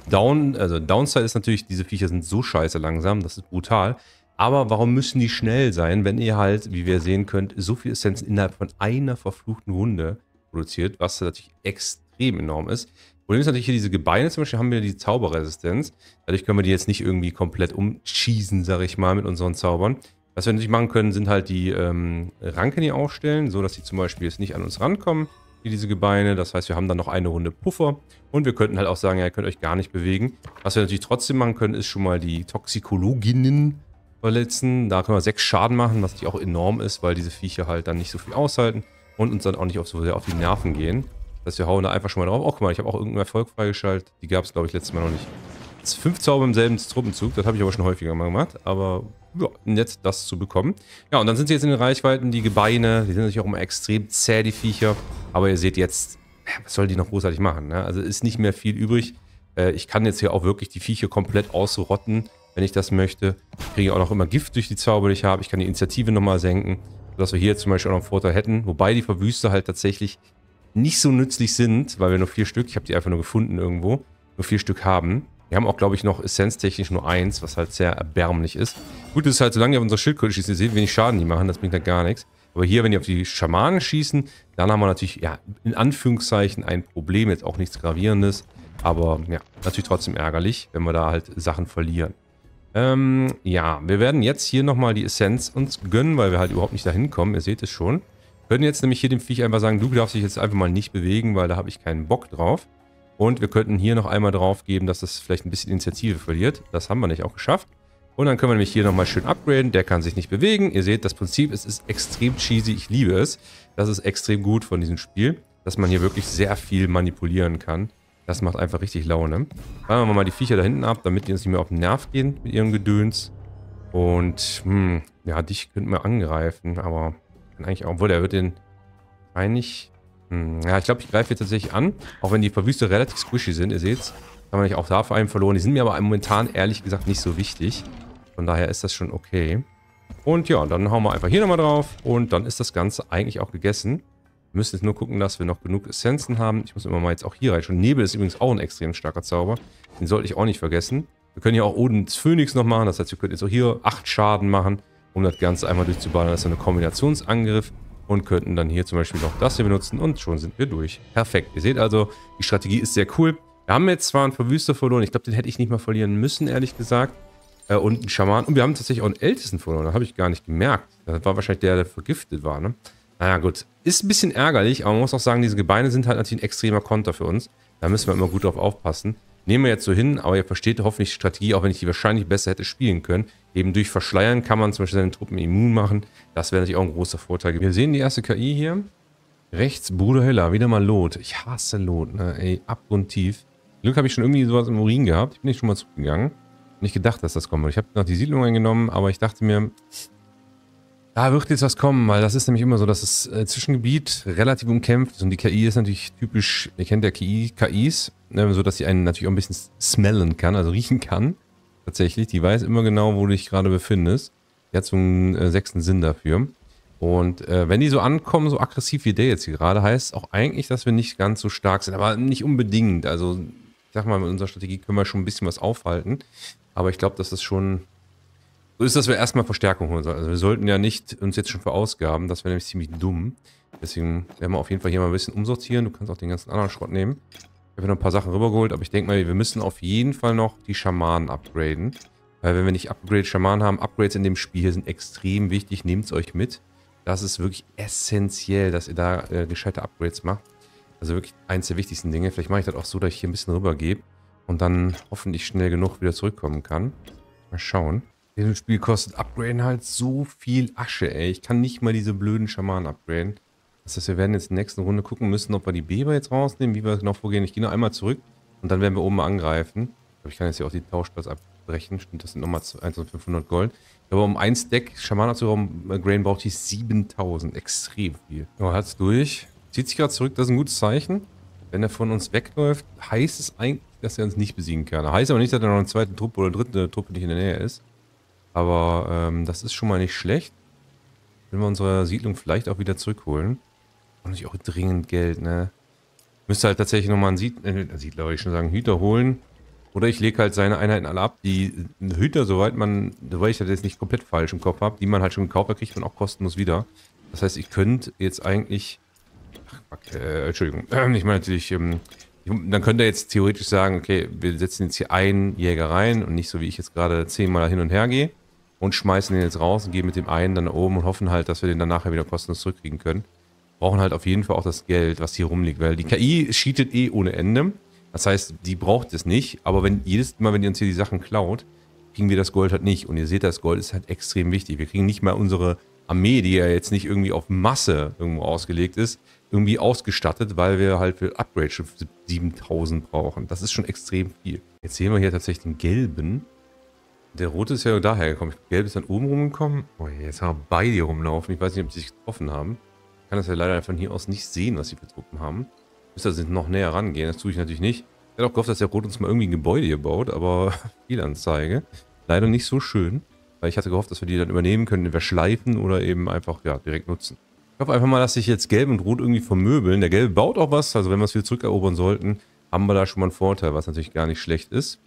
Down, also Downside ist natürlich, diese Viecher sind so scheiße langsam, das ist brutal. Aber warum müssen die schnell sein, wenn ihr halt, wie wir sehen könnt, so viele Essenzen innerhalb von einer verfluchten Runde produziert, was natürlich extrem enorm ist. Problem ist natürlich hier diese Gebeine zum Beispiel, haben wir die Zauberresistenz. Dadurch können wir die jetzt nicht irgendwie komplett umschießen, sage ich mal, mit unseren Zaubern. Was wir natürlich machen können, sind halt die ähm, Ranken hier aufstellen, so dass die zum Beispiel jetzt nicht an uns rankommen, wie diese Gebeine. Das heißt, wir haben dann noch eine Runde Puffer. Und wir könnten halt auch sagen, ja, ihr könnt euch gar nicht bewegen. Was wir natürlich trotzdem machen können, ist schon mal die Toxikologinnen verletzen. Da können wir sechs Schaden machen, was natürlich auch enorm ist, weil diese Viecher halt dann nicht so viel aushalten und uns dann auch nicht auf so sehr auf die Nerven gehen. Dass wir hauen da einfach schon mal drauf. Oh, guck mal, ich habe auch irgendeinen Erfolg freigeschaltet. Die gab es, glaube ich, letztes Mal noch nicht. Fünf Zauber im selben Truppenzug, das habe ich aber schon häufiger mal gemacht, aber ja, nett, das zu bekommen. Ja, und dann sind sie jetzt in den Reichweiten, die Gebeine, die sind natürlich auch immer extrem zäh, die Viecher. Aber ihr seht jetzt, was sollen die noch großartig machen? Ne? Also ist nicht mehr viel übrig. Äh, ich kann jetzt hier auch wirklich die Viecher komplett ausrotten, wenn ich das möchte. Ich kriege auch noch immer Gift durch die Zauber, die ich habe. Ich kann die Initiative nochmal senken, sodass wir hier zum Beispiel auch noch einen Vorteil hätten. Wobei die Verwüste halt tatsächlich nicht so nützlich sind, weil wir nur vier Stück, ich habe die einfach nur gefunden irgendwo, nur vier Stück haben. Wir haben auch, glaube ich, noch essenztechnisch nur eins, was halt sehr erbärmlich ist. Gut ist halt, solange ihr auf unsere Schildkröte schießt, ihr seht wenig Schaden, die machen, das bringt halt gar nichts. Aber hier, wenn ihr auf die Schamanen schießen, dann haben wir natürlich, ja, in Anführungszeichen ein Problem, jetzt auch nichts Gravierendes. Aber ja, natürlich trotzdem ärgerlich, wenn wir da halt Sachen verlieren. Ähm, ja, wir werden jetzt hier nochmal die Essenz uns gönnen, weil wir halt überhaupt nicht dahin kommen. Ihr seht es schon. Wir können jetzt nämlich hier dem Viech einfach sagen, du darfst dich jetzt einfach mal nicht bewegen, weil da habe ich keinen Bock drauf. Und wir könnten hier noch einmal drauf geben, dass das vielleicht ein bisschen Initiative verliert. Das haben wir nicht auch geschafft. Und dann können wir nämlich hier nochmal schön upgraden. Der kann sich nicht bewegen. Ihr seht, das Prinzip ist, ist extrem cheesy. Ich liebe es. Das ist extrem gut von diesem Spiel, dass man hier wirklich sehr viel manipulieren kann. Das macht einfach richtig Laune. Fangen wir mal die Viecher da hinten ab, damit die uns nicht mehr auf den Nerv gehen mit ihrem Gedöns. Und, hm, ja, dich könnten wir angreifen, aber kann eigentlich auch, obwohl der wird den eigentlich hm, ja, ich glaube, ich greife jetzt tatsächlich an. Auch wenn die Verwüste relativ squishy sind, ihr seht's. Kann man nicht auch da vor allem verloren. Die sind mir aber momentan ehrlich gesagt nicht so wichtig. Von daher ist das schon okay. Und ja, dann hauen wir einfach hier nochmal drauf. Und dann ist das Ganze eigentlich auch gegessen. Wir müssen jetzt nur gucken, dass wir noch genug Essenzen haben. Ich muss immer mal jetzt auch hier rein. Schon Nebel ist übrigens auch ein extrem starker Zauber. Den sollte ich auch nicht vergessen. Wir können ja auch Odens Phönix noch machen. Das heißt, wir können jetzt auch hier 8 Schaden machen, um das Ganze einmal durchzuballern. Das ist ein Kombinationsangriff und könnten dann hier zum Beispiel noch das hier benutzen und schon sind wir durch. Perfekt. Ihr seht also, die Strategie ist sehr cool. Wir haben jetzt zwar einen Verwüster verloren, ich glaube, den hätte ich nicht mal verlieren müssen, ehrlich gesagt. Äh, und einen Schaman. Und wir haben tatsächlich auch einen Ältesten verloren, da habe ich gar nicht gemerkt. Das war wahrscheinlich der, der vergiftet war, ne? Naja, gut. Ist ein bisschen ärgerlich, aber man muss auch sagen, diese Gebeine sind halt natürlich ein extremer Konter für uns. Da müssen wir immer gut drauf aufpassen. Nehmen wir jetzt so hin, aber ihr versteht hoffentlich die Strategie, auch wenn ich die wahrscheinlich besser hätte spielen können. Eben durch Verschleiern kann man zum Beispiel seine Truppen immun machen. Das wäre natürlich auch ein großer Vorteil. Wir sehen die erste KI hier. Rechts Bruder Hiller, wieder mal Lot. Ich hasse Lot, ne? Ey, abgrundtief. Glück habe ich schon irgendwie sowas im Urin gehabt. Ich bin nicht schon mal zugegangen. Nicht gedacht, dass das kommt. Ich habe noch die Siedlung eingenommen, aber ich dachte mir, da ah, wird jetzt was kommen, weil das ist nämlich immer so, dass das äh, Zwischengebiet relativ umkämpft ist und die KI ist natürlich typisch, ihr kennt ja KI, KIs, ne, so dass sie einen natürlich auch ein bisschen smellen kann, also riechen kann. Tatsächlich, die weiß immer genau, wo du dich gerade befindest. Die hat so einen äh, sechsten Sinn dafür. Und äh, wenn die so ankommen, so aggressiv wie der jetzt hier gerade, heißt auch eigentlich, dass wir nicht ganz so stark sind, aber nicht unbedingt. Also ich sag mal, mit unserer Strategie können wir schon ein bisschen was aufhalten. Aber ich glaube, dass das schon so ist, dass wir erstmal Verstärkung holen sollen. Also wir sollten ja nicht uns jetzt schon verausgaben. Das wäre nämlich ziemlich dumm. Deswegen werden wir auf jeden Fall hier mal ein bisschen umsortieren. Du kannst auch den ganzen anderen Schrott nehmen. Ich habe noch ein paar Sachen rübergeholt, aber ich denke mal, wir müssen auf jeden Fall noch die Schamanen upgraden. Weil wenn wir nicht Upgrade Schamanen haben, Upgrades in dem Spiel sind extrem wichtig. Nehmt es euch mit. Das ist wirklich essentiell, dass ihr da äh, gescheite Upgrades macht. Also wirklich eins der wichtigsten Dinge. Vielleicht mache ich das auch so, dass ich hier ein bisschen rübergebe und dann hoffentlich schnell genug wieder zurückkommen kann. Mal schauen. Dieses Spiel kostet Upgraden halt so viel Asche, ey. Ich kann nicht mal diese blöden Schamanen upgraden. Das heißt, wir werden jetzt in der nächsten Runde gucken müssen, ob wir die Beber jetzt rausnehmen, wie wir genau vorgehen. Ich gehe noch einmal zurück und dann werden wir oben angreifen. Ich glaube, ich kann jetzt hier auch die Tauschplatz abbrechen. Stimmt, das sind nochmal 1500 Gold. Aber um ein Stack Schamana zu rauben, äh, Grain braucht ich 7000. Extrem viel. So, hat's durch. Zieht sich gerade zurück, das ist ein gutes Zeichen. Wenn er von uns wegläuft, heißt es eigentlich, dass er uns nicht besiegen kann. Heißt aber nicht, dass er noch eine zweite Truppe oder dritte äh, Truppe nicht in der Nähe ist. Aber ähm, das ist schon mal nicht schlecht. Wenn wir unsere Siedlung vielleicht auch wieder zurückholen. Und nicht auch dringend Geld, ne? Müsste halt tatsächlich nochmal einen Sied äh, Siedler, würde ich schon sagen, Hüter holen. Oder ich lege halt seine Einheiten alle ab. Die äh, Hüter, soweit man, soweit ich das jetzt nicht komplett falsch im Kopf habe, die man halt schon gekauft hat, kriegt man auch kostenlos wieder. Das heißt, ich könnte jetzt eigentlich... Ach, fuck, äh, Entschuldigung. Ich meine natürlich, ähm, dann könnte er jetzt theoretisch sagen, okay, wir setzen jetzt hier einen Jäger rein und nicht so, wie ich jetzt gerade zehnmal hin und her gehe und schmeißen den jetzt raus und gehen mit dem einen dann oben und hoffen halt, dass wir den dann nachher wieder kostenlos zurückkriegen können. Brauchen halt auf jeden Fall auch das Geld, was hier rumliegt, weil die KI cheatet eh ohne Ende. Das heißt, die braucht es nicht, aber wenn jedes Mal, wenn ihr uns hier die Sachen klaut, kriegen wir das Gold halt nicht. Und ihr seht, das Gold ist halt extrem wichtig. Wir kriegen nicht mal unsere Armee, die ja jetzt nicht irgendwie auf Masse irgendwo ausgelegt ist, irgendwie ausgestattet, weil wir halt für Upgrade schon 7000 brauchen. Das ist schon extrem viel. Jetzt sehen wir hier tatsächlich den gelben. Der rote ist ja daher gekommen. Gelb ist dann oben rumgekommen. Oh, jetzt haben wir beide rumlaufen. Ich weiß nicht, ob sie sich getroffen haben. Ich kann das ja leider einfach hier aus nicht sehen, was sie betrunken haben. Müsste also noch näher rangehen. Das tue ich natürlich nicht. Ich hätte auch gehofft, dass der Rot uns mal irgendwie ein Gebäude hier baut, aber Fehlanzeige. Leider nicht so schön. Weil ich hatte gehofft, dass wir die dann übernehmen können, entweder schleifen oder eben einfach ja, direkt nutzen. Ich hoffe einfach mal, dass sich jetzt Gelb und Rot irgendwie vermöbeln. Der Gelbe baut auch was, also wenn wir es wieder zurückerobern sollten, haben wir da schon mal einen Vorteil, was natürlich gar nicht schlecht ist.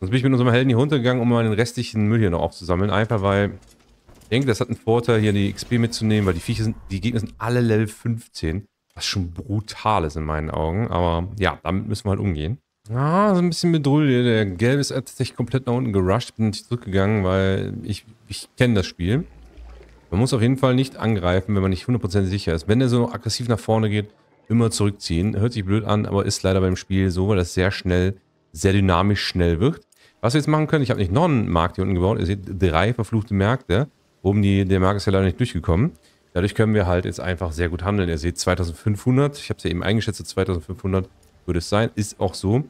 Sonst bin ich mit unserem Helden hier runtergegangen, um mal den restlichen Müll hier noch aufzusammeln. Einfach weil ich denke, das hat einen Vorteil, hier die XP mitzunehmen, weil die Viecher sind, die Gegner sind alle Level 15. Was schon brutal ist in meinen Augen. Aber ja, damit müssen wir halt umgehen. Ah, so ein bisschen bedrullt. Der Gelbe ist tatsächlich komplett nach unten gerusht. Bin nicht zurückgegangen, weil ich, ich kenne das Spiel. Man muss auf jeden Fall nicht angreifen, wenn man nicht 100% sicher ist. Wenn er so aggressiv nach vorne geht, immer zurückziehen. Hört sich blöd an, aber ist leider beim Spiel so, weil das sehr schnell sehr dynamisch schnell wird. Was wir jetzt machen können, ich habe nicht noch einen Markt hier unten gebaut. Ihr seht drei verfluchte Märkte. Oben die, der Markt ist ja leider nicht durchgekommen. Dadurch können wir halt jetzt einfach sehr gut handeln. Ihr seht 2500, ich habe es ja eben eingeschätzt, 2500 würde es sein. Ist auch so.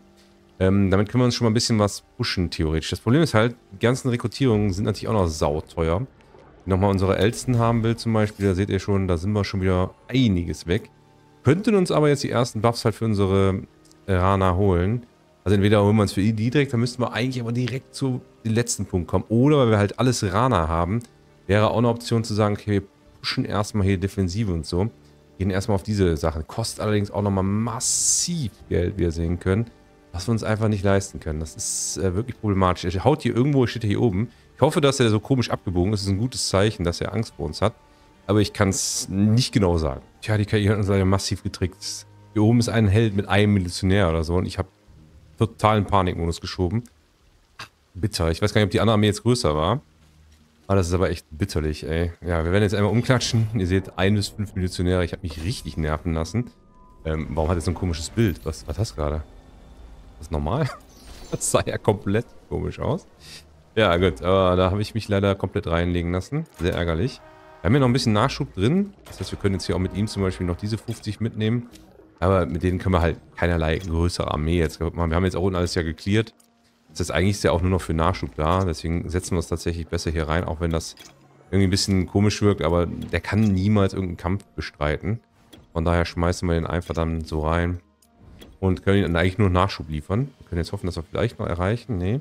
Ähm, damit können wir uns schon mal ein bisschen was pushen, theoretisch. Das Problem ist halt, die ganzen Rekrutierungen sind natürlich auch noch sauteuer. Wenn Nochmal unsere Ältesten haben will zum Beispiel, da seht ihr schon, da sind wir schon wieder einiges weg. Könnten uns aber jetzt die ersten Buffs halt für unsere Rana holen. Also entweder holen wir uns für die direkt, dann müssten wir eigentlich aber direkt zu dem letzten Punkt kommen. Oder weil wir halt alles Rana haben, wäre auch eine Option zu sagen, okay, wir pushen erstmal hier Defensive und so. Gehen erstmal auf diese Sachen. Kostet allerdings auch nochmal massiv Geld, wie wir sehen können. Was wir uns einfach nicht leisten können. Das ist äh, wirklich problematisch. Er haut hier irgendwo, steht hier oben. Ich hoffe, dass er so komisch abgebogen ist. Das ist ein gutes Zeichen, dass er Angst vor uns hat. Aber ich kann es nicht genau sagen. Tja, die KI hat uns leider massiv getrickt. Hier oben ist ein Held mit einem Milizionär oder so. Und ich habe totalen Panikmodus geschoben. Bitter. Ich weiß gar nicht, ob die andere Armee jetzt größer war. Aber ah, das ist aber echt bitterlich, ey. Ja, wir werden jetzt einmal umklatschen. Ihr seht, ein bis fünf Milizionäre. Ich habe mich richtig nerven lassen. Ähm, warum hat er so ein komisches Bild? Was war das gerade? Das ist normal? Das sah ja komplett komisch aus. Ja, gut. Aber da habe ich mich leider komplett reinlegen lassen. Sehr ärgerlich. Wir haben hier noch ein bisschen Nachschub drin. Das heißt, wir können jetzt hier auch mit ihm zum Beispiel noch diese 50 mitnehmen. Aber mit denen können wir halt keinerlei größere Armee jetzt machen. Wir haben jetzt auch unten alles ja geklärt. Das ist eigentlich ist ja auch nur noch für Nachschub da. Deswegen setzen wir es tatsächlich besser hier rein, auch wenn das irgendwie ein bisschen komisch wirkt. Aber der kann niemals irgendeinen Kampf bestreiten. Von daher schmeißen wir den einfach dann so rein. Und können ihn dann eigentlich nur Nachschub liefern. Wir können jetzt hoffen, dass wir vielleicht noch erreichen. Nee.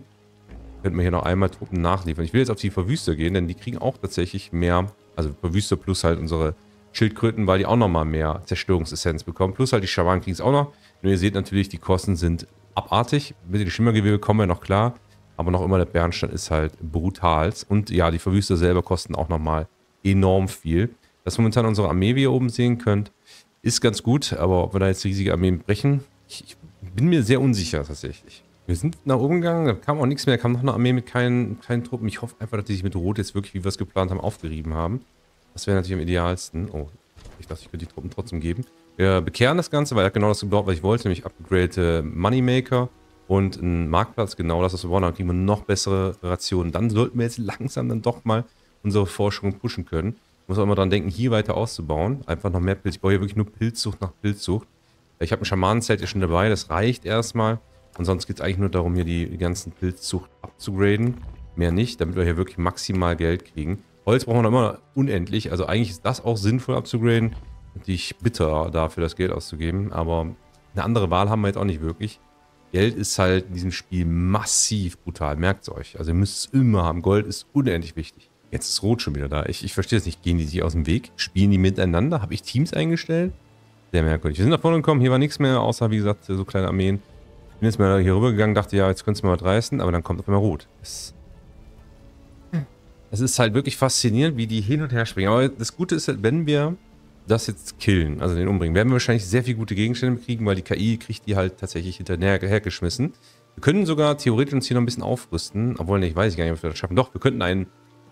Könnten wir hier noch einmal Truppen nachliefern. Ich will jetzt auf die Verwüster gehen, denn die kriegen auch tatsächlich mehr. Also Verwüster plus halt unsere Schildkröten, weil die auch nochmal mehr Zerstörungsessenz bekommen. Plus halt die Schamanen kriegen es auch noch. Nur ihr seht natürlich, die Kosten sind abartig. Mit den Schimmergewebe kommen wir noch klar. Aber noch immer, der Bernstein ist halt brutal. Und ja, die Verwüster selber kosten auch nochmal enorm viel. Dass momentan unsere Armee, wie ihr oben sehen könnt, ist ganz gut. Aber ob wir da jetzt riesige Armeen brechen, ich, ich bin mir sehr unsicher tatsächlich. Wir sind nach oben gegangen, da kam auch nichts mehr, da kam noch eine Armee mit keinen, keinen Truppen. Ich hoffe einfach, dass die sich mit Rot jetzt wirklich, wie wir es geplant haben, aufgerieben haben. Das wäre natürlich am idealsten. Oh, ich dachte, ich könnte die Truppen trotzdem geben. Wir bekehren das Ganze, weil er genau das gebaut, was ich wollte, nämlich upgradete Moneymaker und einen Marktplatz. Genau das, was wir wollen. Dann kriegen wir noch bessere Rationen. Dann sollten wir jetzt langsam dann doch mal unsere Forschung pushen können. Ich Muss auch immer dran denken, hier weiter auszubauen. Einfach noch mehr Pilz. Ich baue hier wirklich nur Pilzsucht nach Pilzsucht. Ich habe ein Schamanenzelt hier schon dabei. Das reicht erstmal. Und sonst geht es eigentlich nur darum, hier die ganzen Pilzzucht abzugraden. Mehr nicht, damit wir hier wirklich maximal Geld kriegen. Holz braucht man immer unendlich. Also eigentlich ist das auch sinnvoll abzugraden. Natürlich bitter, dafür das Geld auszugeben. Aber eine andere Wahl haben wir jetzt auch nicht wirklich. Geld ist halt in diesem Spiel massiv brutal. Merkt es euch. Also ihr müsst es immer haben. Gold ist unendlich wichtig. Jetzt ist Rot schon wieder da. Ich, ich verstehe es nicht. Gehen die sich aus dem Weg? Spielen die miteinander? Habe ich Teams eingestellt? Sehr merkwürdig. Wir sind nach vorne gekommen. Hier war nichts mehr, außer wie gesagt so kleine Armeen. Bin jetzt mal hier rübergegangen, dachte ja, jetzt könntest du mal was reißen. Aber dann kommt auf einmal Rot. Das es ist halt wirklich faszinierend, wie die hin und her springen. Aber das Gute ist, halt, wenn wir das jetzt killen, also den umbringen, werden wir wahrscheinlich sehr viele gute Gegenstände kriegen, weil die KI kriegt die halt tatsächlich hinterhergeschmissen. Wir können sogar theoretisch uns hier noch ein bisschen aufrüsten. Obwohl, ich weiß gar nicht, ob wir das schaffen. Doch, wir könnten einen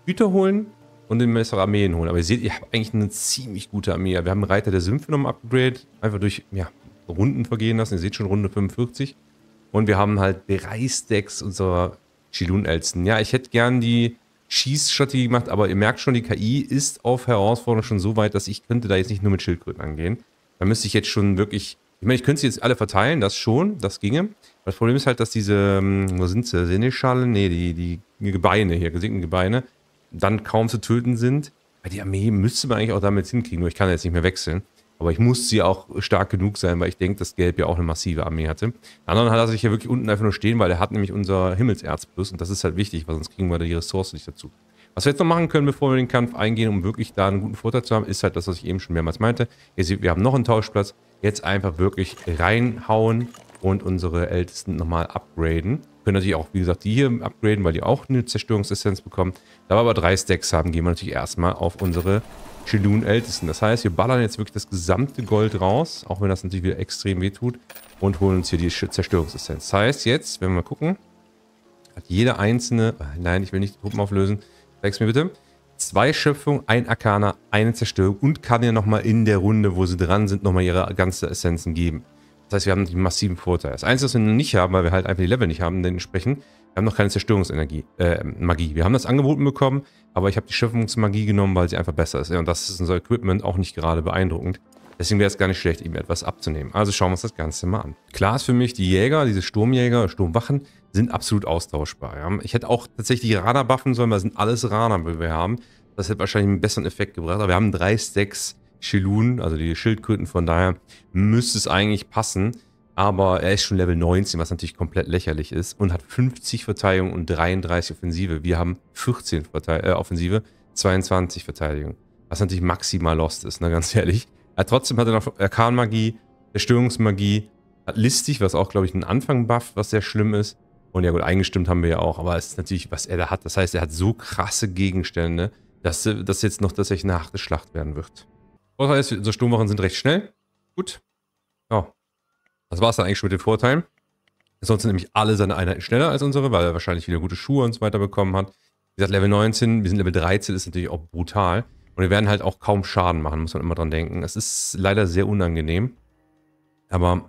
Hüter holen und den bessere Armeen holen. Aber ihr seht, ich habe eigentlich eine ziemlich gute Armee. Wir haben einen Reiter der Sümpfe nochmal upgradet. Einfach durch ja, Runden vergehen lassen. Ihr seht schon Runde 45. Und wir haben halt drei Stacks unserer Chilun-Elzen. Ja, ich hätte gern die Schießstrategie gemacht, aber ihr merkt schon, die KI ist auf Herausforderung schon so weit, dass ich könnte da jetzt nicht nur mit Schildkröten angehen. Da müsste ich jetzt schon wirklich, ich meine, ich könnte sie jetzt alle verteilen, das schon, das ginge. Das Problem ist halt, dass diese, ähm, wo sind sie, Seneschale? Nee, die, die Gebeine hier, gesinkten Gebeine, dann kaum zu töten sind. Weil die Armee müsste man eigentlich auch damit hinkriegen, nur ich kann jetzt nicht mehr wechseln. Aber ich muss sie auch stark genug sein, weil ich denke, dass Gelb ja auch eine massive Armee hatte. Den anderen hat er sich ja wirklich unten einfach nur stehen, weil er hat nämlich unser Himmelserz plus und das ist halt wichtig, weil sonst kriegen wir da die Ressourcen nicht dazu. Was wir jetzt noch machen können, bevor wir in den Kampf eingehen, um wirklich da einen guten Vorteil zu haben, ist halt das, was ich eben schon mehrmals meinte. Ihr seht, wir haben noch einen Tauschplatz. Jetzt einfach wirklich reinhauen und unsere Ältesten nochmal upgraden. können natürlich auch, wie gesagt, die hier upgraden, weil die auch eine Zerstörungsessenz bekommen. Da wir aber drei Stacks haben, gehen wir natürlich erstmal auf unsere Shilun Ältesten. Das heißt, wir ballern jetzt wirklich das gesamte Gold raus, auch wenn das natürlich wieder extrem wehtut, und holen uns hier die Zerstörungsessenz. Das heißt, jetzt, wenn wir mal gucken, hat jeder einzelne, äh, nein, ich will nicht die Puppen auflösen, zeig's mir bitte, zwei Schöpfung, ein Akana, eine Zerstörung und kann ja nochmal in der Runde, wo sie dran sind, nochmal ihre ganzen Essenzen geben. Das heißt, wir haben einen massiven Vorteil. Das Einzige, was wir noch nicht haben, weil wir halt einfach die Level nicht haben, dementsprechend, wir haben noch keine Zerstörungsenergie, äh, Magie. Wir haben das angeboten bekommen, aber ich habe die Schöpfungsmagie genommen, weil sie einfach besser ist. und das ist unser Equipment auch nicht gerade beeindruckend. Deswegen wäre es gar nicht schlecht, ihm etwas abzunehmen. Also schauen wir uns das Ganze mal an. Klar ist für mich, die Jäger, diese Sturmjäger, Sturmwachen, sind absolut austauschbar. Ja. Ich hätte auch tatsächlich Radar buffen sollen, weil das sind alles Radar, die wir haben. Das hätte wahrscheinlich einen besseren Effekt gebracht. Aber wir haben drei Stacks Shilun, also die Schildkröten. Von daher müsste es eigentlich passen. Aber er ist schon Level 19, was natürlich komplett lächerlich ist. Und hat 50 Verteidigung und 33 Offensive. Wir haben 14 Verteid äh, Offensive, 22 Verteidigung. Was natürlich maximal lost ist, ne, ganz ehrlich. Er, trotzdem hat er noch Erkan-Magie, Zerstörungsmagie, hat listig, was auch, glaube ich, ein Anfang-Buff, was sehr schlimm ist. Und ja gut, eingestimmt haben wir ja auch, aber es ist natürlich, was er da hat. Das heißt, er hat so krasse Gegenstände, dass äh, das jetzt noch tatsächlich eine harte Schlacht werden wird. Vorteil ist, unsere Sturmwachen sind recht schnell. Gut. Ja, das war es dann eigentlich schon mit den Vorteilen. Sonst sind nämlich alle seine Einheiten schneller als unsere, weil er wahrscheinlich wieder gute Schuhe und so weiter bekommen hat. Wie gesagt, Level 19, wir sind Level 13, ist natürlich auch brutal. Und wir werden halt auch kaum Schaden machen, muss man immer dran denken. Es ist leider sehr unangenehm. Aber wir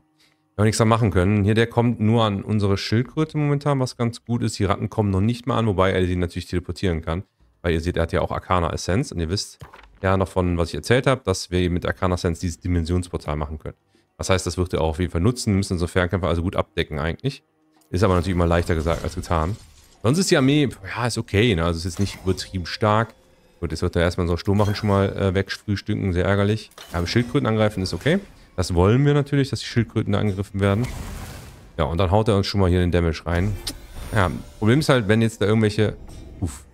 haben nichts da machen können. Hier, der kommt nur an unsere Schildkröte momentan, was ganz gut ist. Die Ratten kommen noch nicht mal an, wobei er sie natürlich teleportieren kann. Weil ihr seht, er hat ja auch Arcana Essenz. Und ihr wisst ja noch von, was ich erzählt habe, dass wir mit Arcana Essenz dieses Dimensionsportal machen können. Das heißt, das wird er auch auf jeden Fall nutzen, Wir müssen unsere Fernkämpfer also gut abdecken eigentlich. Ist aber natürlich immer leichter gesagt als getan. Sonst ist die Armee, ja, ist okay, ne? also ist jetzt nicht übertrieben stark. Gut, jetzt wird er erstmal so Sturm machen schon mal äh, wegfrühstücken, sehr ärgerlich. Aber Schildkröten angreifen ist okay. Das wollen wir natürlich, dass die Schildkröten da angegriffen werden. Ja, und dann haut er uns schon mal hier den Damage rein. Ja, Problem ist halt, wenn jetzt da irgendwelche... Uff,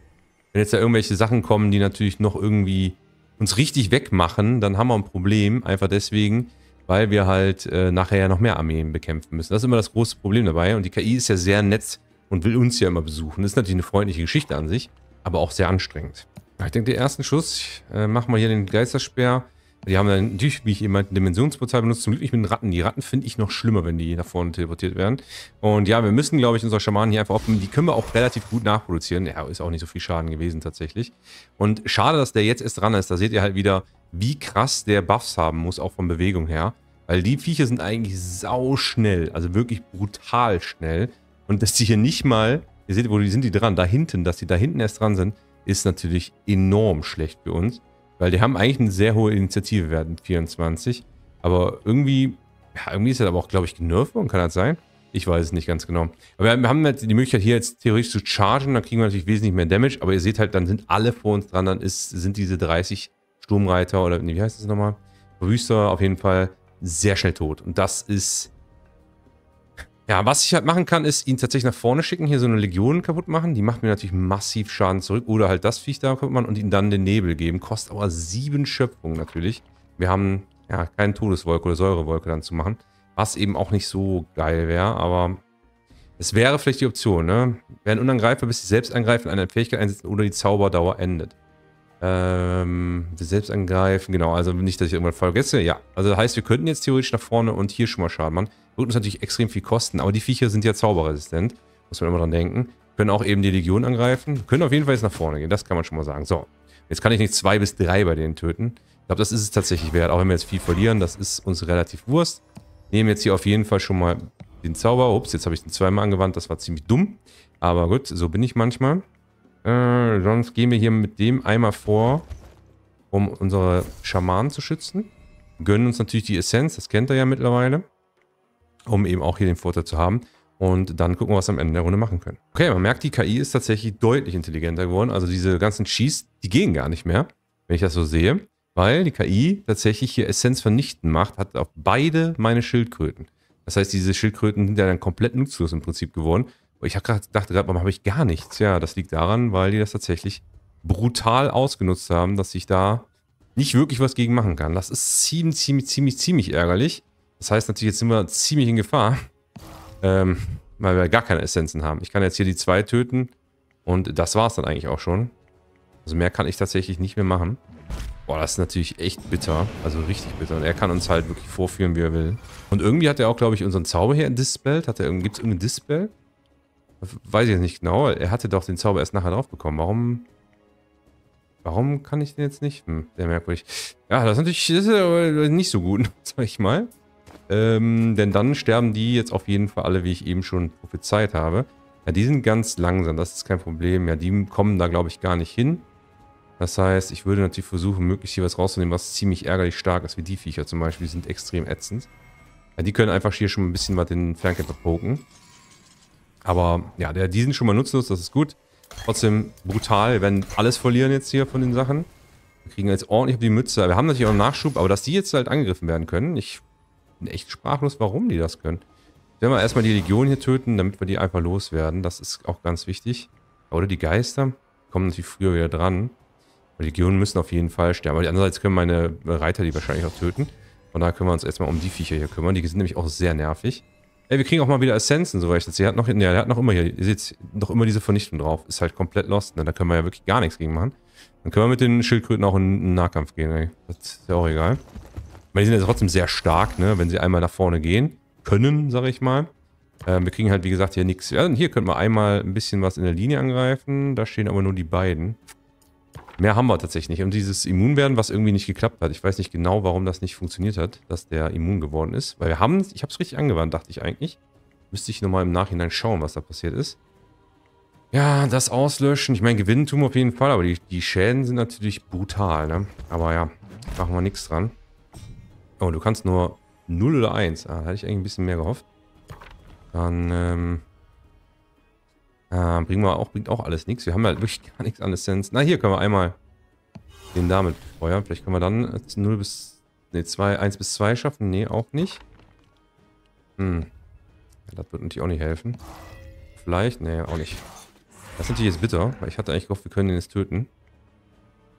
wenn jetzt da irgendwelche Sachen kommen, die natürlich noch irgendwie uns richtig wegmachen, dann haben wir ein Problem. Einfach deswegen, weil wir halt äh, nachher ja noch mehr Armeen bekämpfen müssen. Das ist immer das große Problem dabei. Und die KI ist ja sehr nett und will uns ja immer besuchen. Das ist natürlich eine freundliche Geschichte an sich, aber auch sehr anstrengend. Ich denke, den ersten Schuss äh, machen mal hier den Geisterspeer. Die haben dann natürlich, wie ich eben meinte, Dimensionsportal benutzt. Zum Glück nicht mit den Ratten. Die Ratten finde ich noch schlimmer, wenn die nach vorne teleportiert werden. Und ja, wir müssen, glaube ich, unsere Schamanen hier einfach aufnehmen. Die können wir auch relativ gut nachproduzieren. Ja, ist auch nicht so viel Schaden gewesen tatsächlich. Und schade, dass der jetzt erst dran ist. Da seht ihr halt wieder, wie krass der Buffs haben muss, auch von Bewegung her. Weil die Viecher sind eigentlich sau schnell, Also wirklich brutal schnell. Und dass die hier nicht mal... Ihr seht, wo sind die dran? Da hinten, dass die da hinten erst dran sind, ist natürlich enorm schlecht für uns. Weil die haben eigentlich eine sehr hohe Initiative während 24. Aber irgendwie, ja, irgendwie ist das aber auch, glaube ich, genervt worden, kann das sein? Ich weiß es nicht ganz genau. Aber wir haben jetzt die Möglichkeit, hier jetzt theoretisch zu chargen, dann kriegen wir natürlich wesentlich mehr Damage, aber ihr seht halt, dann sind alle vor uns dran, dann ist, sind diese 30 Sturmreiter oder, nee, wie heißt das nochmal? Verwüster auf jeden Fall sehr schnell tot. Und das ist ja, was ich halt machen kann, ist ihn tatsächlich nach vorne schicken, hier so eine Legion kaputt machen. Die macht mir natürlich massiv Schaden zurück. Oder halt das Viech da kaputt machen und ihm dann den Nebel geben. Kostet aber sieben Schöpfungen natürlich. Wir haben ja keine Todeswolke oder Säurewolke dann zu machen. Was eben auch nicht so geil wäre, aber es wäre vielleicht die Option, ne? Werden unangreifbar, bis sie selbst angreifen, eine Fähigkeit einsetzen oder die Zauberdauer endet. Ähm, wir selbst angreifen, genau, also nicht, dass ich irgendwann vergesse. Ja, also das heißt, wir könnten jetzt theoretisch nach vorne und hier schon mal Schaden machen. Wird uns natürlich extrem viel kosten, aber die Viecher sind ja zauberresistent. Muss man immer dran denken. Können auch eben die Legion angreifen. Können auf jeden Fall jetzt nach vorne gehen, das kann man schon mal sagen. So, jetzt kann ich nicht zwei bis drei bei denen töten. Ich glaube, das ist es tatsächlich wert. Auch wenn wir jetzt viel verlieren, das ist uns relativ Wurst. Nehmen jetzt hier auf jeden Fall schon mal den Zauber. Ups, jetzt habe ich den zweimal angewandt. Das war ziemlich dumm. Aber gut, so bin ich manchmal. Äh, sonst gehen wir hier mit dem einmal vor, um unsere Schamanen zu schützen. Gönnen uns natürlich die Essenz. Das kennt ihr ja mittlerweile um eben auch hier den Vorteil zu haben. Und dann gucken wir, was wir am Ende der Runde machen können. Okay, man merkt, die KI ist tatsächlich deutlich intelligenter geworden. Also diese ganzen Cheats, die gehen gar nicht mehr, wenn ich das so sehe. Weil die KI tatsächlich hier Essenz vernichten macht, hat auf beide meine Schildkröten. Das heißt, diese Schildkröten sind ja dann komplett nutzlos im Prinzip geworden. Ich hab grad, dachte gerade, warum habe ich gar nichts? Ja, das liegt daran, weil die das tatsächlich brutal ausgenutzt haben, dass ich da nicht wirklich was gegen machen kann. Das ist ziemlich, ziemlich, ziemlich, ziemlich ärgerlich. Das heißt natürlich, jetzt sind wir ziemlich in Gefahr. Ähm, weil wir gar keine Essenzen haben. Ich kann jetzt hier die zwei töten. Und das war es dann eigentlich auch schon. Also mehr kann ich tatsächlich nicht mehr machen. Boah, das ist natürlich echt bitter. Also richtig bitter. Und er kann uns halt wirklich vorführen, wie er will. Und irgendwie hat er auch, glaube ich, unseren Zauber hier dispelled. Hat er, gibt es irgendein Dispel? Weiß ich jetzt nicht genau. Er hatte doch den Zauber erst nachher drauf bekommen. Warum... Warum kann ich den jetzt nicht? Hm, sehr merkwürdig. Ja, das ist natürlich das ist nicht so gut, sag ich mal. Ähm, denn dann sterben die jetzt auf jeden Fall alle, wie ich eben schon prophezeit habe. Ja, die sind ganz langsam, das ist kein Problem. Ja, die kommen da, glaube ich, gar nicht hin. Das heißt, ich würde natürlich versuchen, möglichst hier was rauszunehmen, was ziemlich ärgerlich stark ist, wie die Viecher zum Beispiel. Die sind extrem ätzend. Ja, die können einfach hier schon ein bisschen was den Fernkämpfer poken. Aber ja, die sind schon mal nutzlos, das ist gut. Trotzdem brutal, wir werden alles verlieren jetzt hier von den Sachen. Wir kriegen jetzt ordentlich auf die Mütze. Wir haben natürlich auch einen Nachschub, aber dass die jetzt halt angegriffen werden können, ich echt sprachlos, warum die das können. Ich werde mal erstmal die Legion hier töten, damit wir die einfach loswerden. Das ist auch ganz wichtig. Oder die Geister kommen natürlich früher wieder dran. Die Legionen müssen auf jeden Fall sterben. Aber andererseits können meine Reiter die wahrscheinlich auch töten. Von daher können wir uns erstmal um die Viecher hier kümmern. Die sind nämlich auch sehr nervig. Ey, wir kriegen auch mal wieder Essenzen, soweit ich das sehe. Hat noch, ja, der hat noch immer hier, ihr seht, noch immer diese Vernichtung drauf. Ist halt komplett lost. Ne? Da können wir ja wirklich gar nichts gegen machen. Dann können wir mit den Schildkröten auch in, in den Nahkampf gehen. Ey. Das ist ja auch egal meine, die sind ja trotzdem sehr stark, ne, wenn sie einmal nach vorne gehen können, sage ich mal. Ähm, wir kriegen halt, wie gesagt, hier nichts. Also hier könnten wir einmal ein bisschen was in der Linie angreifen. Da stehen aber nur die beiden. Mehr haben wir tatsächlich nicht. Und dieses Immunwerden, was irgendwie nicht geklappt hat. Ich weiß nicht genau, warum das nicht funktioniert hat, dass der immun geworden ist. Weil wir haben, ich habe es richtig angewandt, dachte ich eigentlich. Müsste ich nochmal im Nachhinein schauen, was da passiert ist. Ja, das auslöschen. Ich meine, gewinnen tun wir auf jeden Fall, aber die, die Schäden sind natürlich brutal, ne? Aber ja, machen wir nichts dran. Oh, du kannst nur 0 oder 1. Ah, da hatte ich eigentlich ein bisschen mehr gehofft. Dann, ähm... Ah, bringen wir auch, bringt auch alles nichts. Wir haben halt wirklich gar nichts an Essenz. Na, hier können wir einmal den damit befeuern. Vielleicht können wir dann 0 äh, bis... Ne, 2, 1 bis 2 schaffen. Ne, auch nicht. Hm. Ja, das wird natürlich auch nicht helfen. Vielleicht? Ne, auch nicht. Das ist natürlich jetzt bitter, weil ich hatte eigentlich gehofft, wir können den jetzt töten.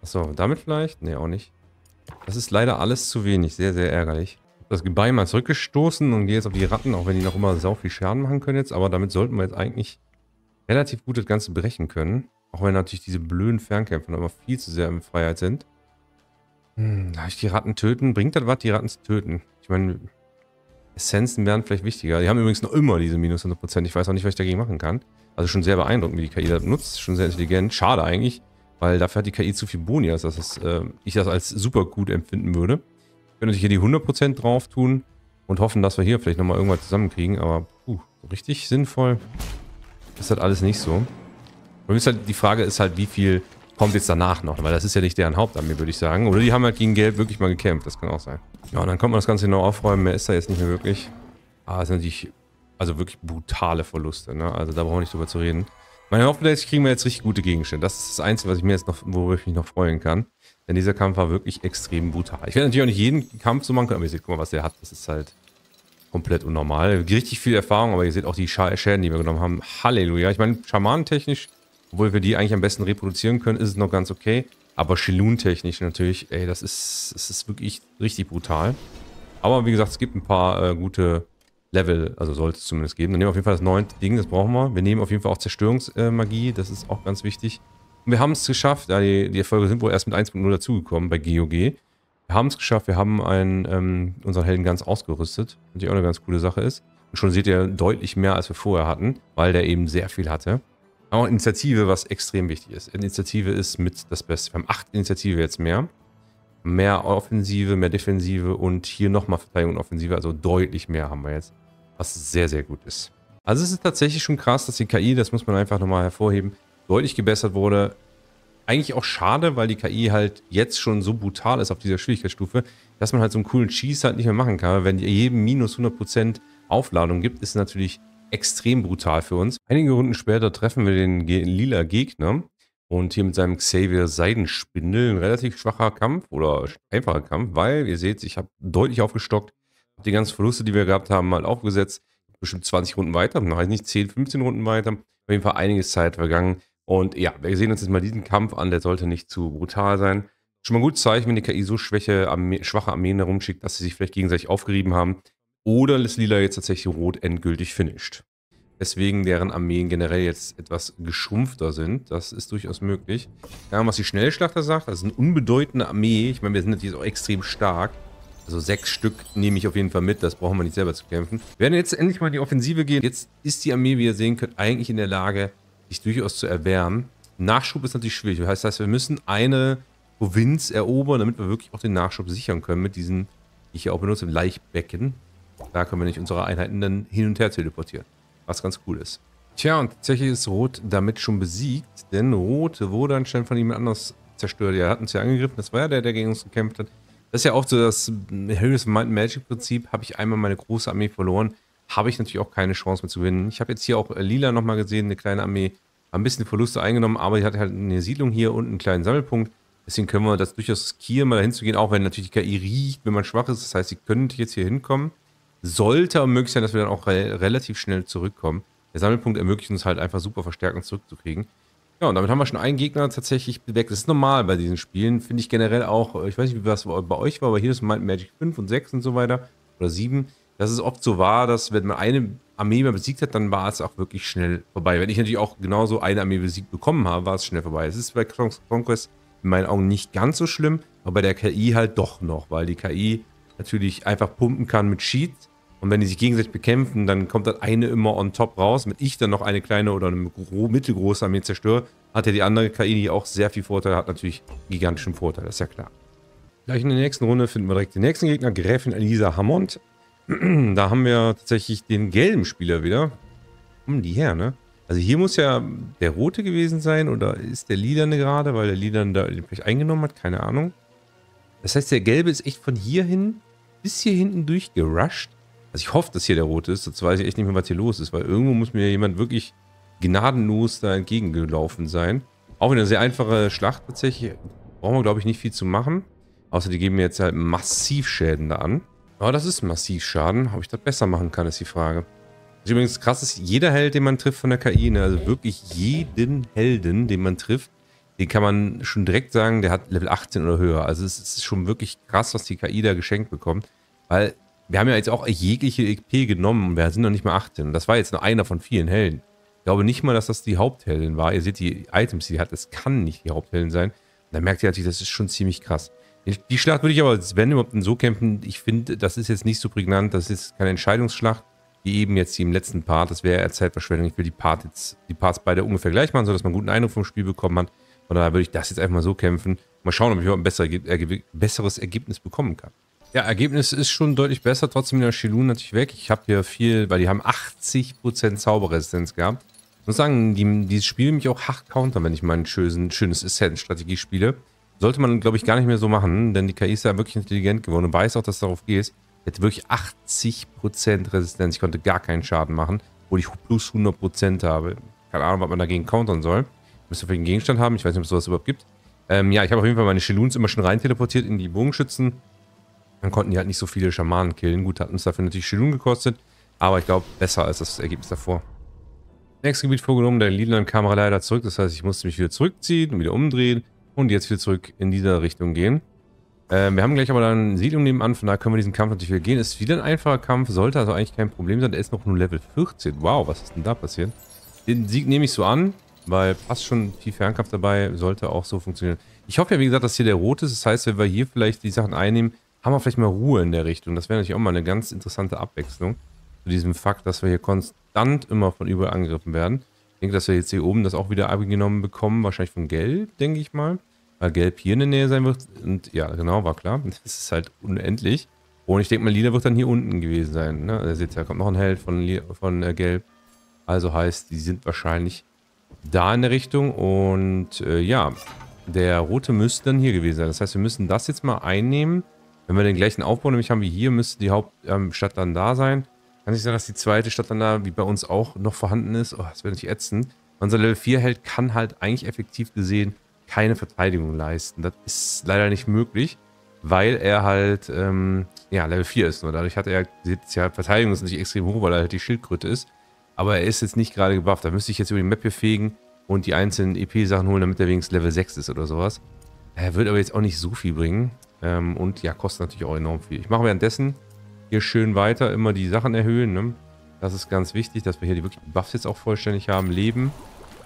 Achso, damit vielleicht? Ne, auch nicht. Das ist leider alles zu wenig. Sehr, sehr ärgerlich. Das Gebein mal zurückgestoßen und gehe jetzt auf die Ratten, auch wenn die noch immer sau viel Schaden machen können jetzt. Aber damit sollten wir jetzt eigentlich relativ gut das Ganze brechen können. Auch wenn natürlich diese blöden Fernkämpfer noch immer viel zu sehr in Freiheit sind. Hm, darf ich die Ratten töten? Bringt das was, die Ratten zu töten? Ich meine, Essenzen wären vielleicht wichtiger. Die haben übrigens noch immer diese minus 100%. Ich weiß auch nicht, was ich dagegen machen kann. Also schon sehr beeindruckend, wie die KI das nutzt. Schon sehr intelligent. Schade eigentlich. Weil dafür hat die KI zu viel Boni, als dass das, äh, ich das als super gut empfinden würde. Wir können natürlich hier die 100% drauf tun und hoffen, dass wir hier vielleicht nochmal irgendwas zusammenkriegen. Aber puh, richtig sinnvoll ist das alles nicht so. Halt, die Frage ist halt, wie viel kommt jetzt danach noch? Weil das ist ja nicht deren Hauptarmee, würde ich sagen. Oder die haben halt gegen Gelb wirklich mal gekämpft. Das kann auch sein. Ja, und dann kommt man das Ganze genau aufräumen. Mehr ist da jetzt nicht mehr wirklich. Ah, das sind natürlich also wirklich brutale Verluste. Ne? Also da brauchen wir nicht drüber zu reden. Meine Hoffnung ist, kriegen wir jetzt richtig gute Gegenstände. Das ist das Einzige, was ich mir jetzt noch, worüber ich mich noch freuen kann. Denn dieser Kampf war wirklich extrem brutal. Ich werde natürlich auch nicht jeden Kampf so machen können, aber ihr seht, guck mal, was der hat. Das ist halt komplett unnormal. Richtig viel Erfahrung, aber ihr seht auch die Sch Schäden, die wir genommen haben. Halleluja. Ich meine, schamanentechnisch, obwohl wir die eigentlich am besten reproduzieren können, ist es noch ganz okay. Aber Shilun-technisch natürlich, ey, das ist, das ist wirklich richtig brutal. Aber wie gesagt, es gibt ein paar äh, gute Level, also sollte es zumindest geben. Dann nehmen wir auf jeden Fall das neunte Ding, das brauchen wir. Wir nehmen auf jeden Fall auch Zerstörungsmagie, äh, das ist auch ganz wichtig. Und wir haben es geschafft, ja, die, die, Erfolge sind wohl erst mit 1.0 dazugekommen bei GOG. Wir haben es geschafft, wir haben einen, ähm, unseren Helden ganz ausgerüstet, was auch eine ganz coole Sache ist. Und schon seht ihr deutlich mehr, als wir vorher hatten, weil der eben sehr viel hatte. Auch Initiative, was extrem wichtig ist. Initiative ist mit das Beste. Wir haben acht Initiative jetzt mehr mehr Offensive, mehr Defensive und hier nochmal Verteidigung und Offensive. Also deutlich mehr haben wir jetzt, was sehr, sehr gut ist. Also es ist tatsächlich schon krass, dass die KI, das muss man einfach nochmal hervorheben, deutlich gebessert wurde. Eigentlich auch schade, weil die KI halt jetzt schon so brutal ist auf dieser Schwierigkeitsstufe, dass man halt so einen coolen Cheese halt nicht mehr machen kann. Wenn jedem minus 100% Aufladung gibt, ist natürlich extrem brutal für uns. Einige Runden später treffen wir den lila Gegner und hier mit seinem Xavier Seidenspindel ein relativ schwacher Kampf oder einfacher Kampf, weil ihr seht, ich habe deutlich aufgestockt, habe die ganzen Verluste, die wir gehabt haben, mal aufgesetzt. Bestimmt 20 Runden weiter, nein, nicht 10, 15 Runden weiter. Auf jeden Fall einiges Zeit vergangen. Und ja, wir sehen uns jetzt mal diesen Kampf an, der sollte nicht zu brutal sein. Schon mal ein gutes Zeichen, wenn die KI so schwäche, Arme schwache Armeen herumschickt, dass sie sich vielleicht gegenseitig aufgerieben haben. Oder dass Lila jetzt tatsächlich rot endgültig finisht. Deswegen deren Armeen generell jetzt etwas geschrumpfter sind. Das ist durchaus möglich. Ja, was die Schnellschlachter sagt, das ist eine unbedeutende Armee. Ich meine, wir sind natürlich auch extrem stark. Also sechs Stück nehme ich auf jeden Fall mit. Das brauchen wir nicht selber zu kämpfen. Wir werden jetzt endlich mal in die Offensive gehen. Jetzt ist die Armee, wie ihr sehen könnt, eigentlich in der Lage, sich durchaus zu erwärmen. Nachschub ist natürlich schwierig. Das heißt, wir müssen eine Provinz erobern, damit wir wirklich auch den Nachschub sichern können mit diesen, die ich hier auch benutze, Leichbecken. Da können wir nicht unsere Einheiten dann hin und her teleportieren. Was ganz cool ist. Tja, und tatsächlich ist Rot damit schon besiegt, denn Rot wurde anscheinend von jemand anders zerstört. Er hat uns ja angegriffen, das war ja der, der gegen uns gekämpft hat. Das ist ja auch so das hm, Harry's Mind Magic Prinzip. Habe ich einmal meine große Armee verloren, habe ich natürlich auch keine Chance mehr zu gewinnen. Ich habe jetzt hier auch äh, Lila nochmal gesehen, eine kleine Armee. Ein bisschen Verluste eingenommen, aber die hat halt eine Siedlung hier und einen kleinen Sammelpunkt. Deswegen können wir das durchaus riskieren, mal dahin zu gehen, auch wenn natürlich die KI riecht, wenn man schwach ist. Das heißt, sie könnte jetzt hier hinkommen sollte möglich sein, dass wir dann auch re relativ schnell zurückkommen. Der Sammelpunkt ermöglicht uns halt einfach super Verstärkung zurückzukriegen. Ja, und damit haben wir schon einen Gegner tatsächlich bewegt. Das ist normal bei diesen Spielen. Finde ich generell auch, ich weiß nicht, wie das bei euch war, aber hier ist mein Magic 5 und 6 und so weiter oder 7, Das ist oft so wahr, dass wenn man eine Armee mal besiegt hat, dann war es auch wirklich schnell vorbei. Wenn ich natürlich auch genauso eine Armee besiegt bekommen habe, war es schnell vorbei. Es ist bei Conquest in meinen Augen nicht ganz so schlimm, aber bei der KI halt doch noch, weil die KI natürlich einfach pumpen kann mit Cheats und wenn die sich gegenseitig bekämpfen, dann kommt das eine immer on top raus. Mit ich dann noch eine kleine oder eine mittelgroße Armee zerstöre, hat ja die andere KI, die auch sehr viel Vorteil hat, natürlich gigantischen Vorteil, das ist ja klar. Gleich in der nächsten Runde finden wir direkt den nächsten Gegner, Gräfin Elisa Hammond. da haben wir tatsächlich den gelben Spieler wieder. Kommen hm, die her, ne? Also hier muss ja der rote gewesen sein oder ist der lilane gerade, weil der lilane da vielleicht eingenommen hat, keine Ahnung. Das heißt, der gelbe ist echt von hier hin bis hier hinten durchgerusht also ich hoffe, dass hier der rote ist. Sonst weiß ich echt nicht mehr, was hier los ist. Weil irgendwo muss mir jemand wirklich gnadenlos da entgegengelaufen sein. Auch eine sehr einfache Schlacht tatsächlich. Brauchen wir, glaube ich, nicht viel zu machen. Außer die geben mir jetzt halt massiv Schäden da an. Aber das ist massiv Schaden. Ob ich das besser machen kann, ist die Frage. Was übrigens krass ist, jeder Held, den man trifft von der KI, ne? also wirklich jeden Helden, den man trifft, den kann man schon direkt sagen, der hat Level 18 oder höher. Also es ist schon wirklich krass, was die KI da geschenkt bekommt. Weil wir haben ja jetzt auch jegliche EP genommen. Wir sind noch nicht mal 18. Und Das war jetzt nur einer von vielen Helden. Ich glaube nicht mal, dass das die Hauptheldin war. Ihr seht die Items, die sie hat. Es kann nicht die Hauptheldin sein. Da merkt ihr natürlich, das ist schon ziemlich krass. Die Schlacht würde ich aber, wenn überhaupt, so kämpfen. Ich finde, das ist jetzt nicht so prägnant. Das ist keine Entscheidungsschlacht. Wie eben jetzt hier im letzten Part. Das wäre ja Zeitverschwendung. Ich will die, Part jetzt, die Parts beide ungefähr gleich machen, sodass man einen guten Eindruck vom Spiel bekommen hat. Von daher würde ich das jetzt einfach mal so kämpfen. Mal schauen, ob ich überhaupt ein besseres Ergebnis bekommen kann. Ja, Ergebnis ist schon deutlich besser. Trotzdem der Shilun natürlich weg. Ich habe hier viel, weil die haben 80% Zauberresistenz gehabt. Ich muss sagen, die, die spielen mich auch hart counter, wenn ich mein schönes, schönes Ascent-Strategie spiele. Sollte man, glaube ich, gar nicht mehr so machen, denn die KI ist ja wirklich intelligent geworden und weiß auch, dass du darauf gehst. Hätte wirklich 80% Resistenz. Ich konnte gar keinen Schaden machen, obwohl ich plus 100% habe. Keine Ahnung, was man dagegen countern soll. müsste für den Gegenstand haben. Ich weiß nicht, ob es sowas überhaupt gibt. Ähm, ja, ich habe auf jeden Fall meine Shiluns immer schon rein teleportiert in die Bogenschützen. Dann konnten die halt nicht so viele Schamanen killen. Gut, hat uns dafür natürlich Shilun gekostet. Aber ich glaube, besser als das Ergebnis davor. Nächstes Gebiet vorgenommen, der Liedland kam er leider zurück. Das heißt, ich musste mich wieder zurückziehen und wieder umdrehen und jetzt wieder zurück in diese Richtung gehen. Ähm, wir haben gleich aber dann eine Siedlung nebenan, von da können wir diesen Kampf natürlich wieder gehen. Ist wieder ein einfacher Kampf, sollte also eigentlich kein Problem sein. Der ist noch nur Level 14. Wow, was ist denn da passiert? Den Sieg nehme ich so an, weil passt schon viel Fernkampf dabei, sollte auch so funktionieren. Ich hoffe ja, wie gesagt, dass hier der rote ist. Das heißt, wenn wir hier vielleicht die Sachen einnehmen, haben wir vielleicht mal Ruhe in der Richtung. Das wäre natürlich auch mal eine ganz interessante Abwechslung zu diesem Fakt, dass wir hier konstant immer von überall angegriffen werden. Ich denke, dass wir jetzt hier oben das auch wieder abgenommen bekommen. Wahrscheinlich von Gelb, denke ich mal. Weil Gelb hier in der Nähe sein wird. Und ja, genau, war klar. Das ist halt unendlich. Und ich denke mal, Lila wird dann hier unten gewesen sein. Ne? Ihr seht ja, kommt noch ein Held von, von äh, Gelb. Also heißt, die sind wahrscheinlich da in der Richtung. Und äh, ja, der Rote müsste dann hier gewesen sein. Das heißt, wir müssen das jetzt mal einnehmen. Wenn wir den gleichen Aufbau nämlich haben wie hier, müsste die Hauptstadt ähm, dann da sein. Kann ich sagen, dass die zweite Stadt dann da, wie bei uns auch, noch vorhanden ist. Oh, das wäre natürlich ätzend. Unser Level 4-Held kann halt eigentlich effektiv gesehen keine Verteidigung leisten. Das ist leider nicht möglich, weil er halt, ähm, ja, Level 4 ist nur. Dadurch hat er, seht ja, Verteidigung ist nicht extrem hoch, weil er halt die Schildkröte ist. Aber er ist jetzt nicht gerade gebufft. Da müsste ich jetzt über die Map hier fegen und die einzelnen EP-Sachen holen, damit er wenigstens Level 6 ist oder sowas. Er wird aber jetzt auch nicht so viel bringen. Ähm, und ja, kostet natürlich auch enorm viel. Ich mache währenddessen hier schön weiter, immer die Sachen erhöhen. Ne? Das ist ganz wichtig, dass wir hier die wirklich Buffs jetzt auch vollständig haben. Leben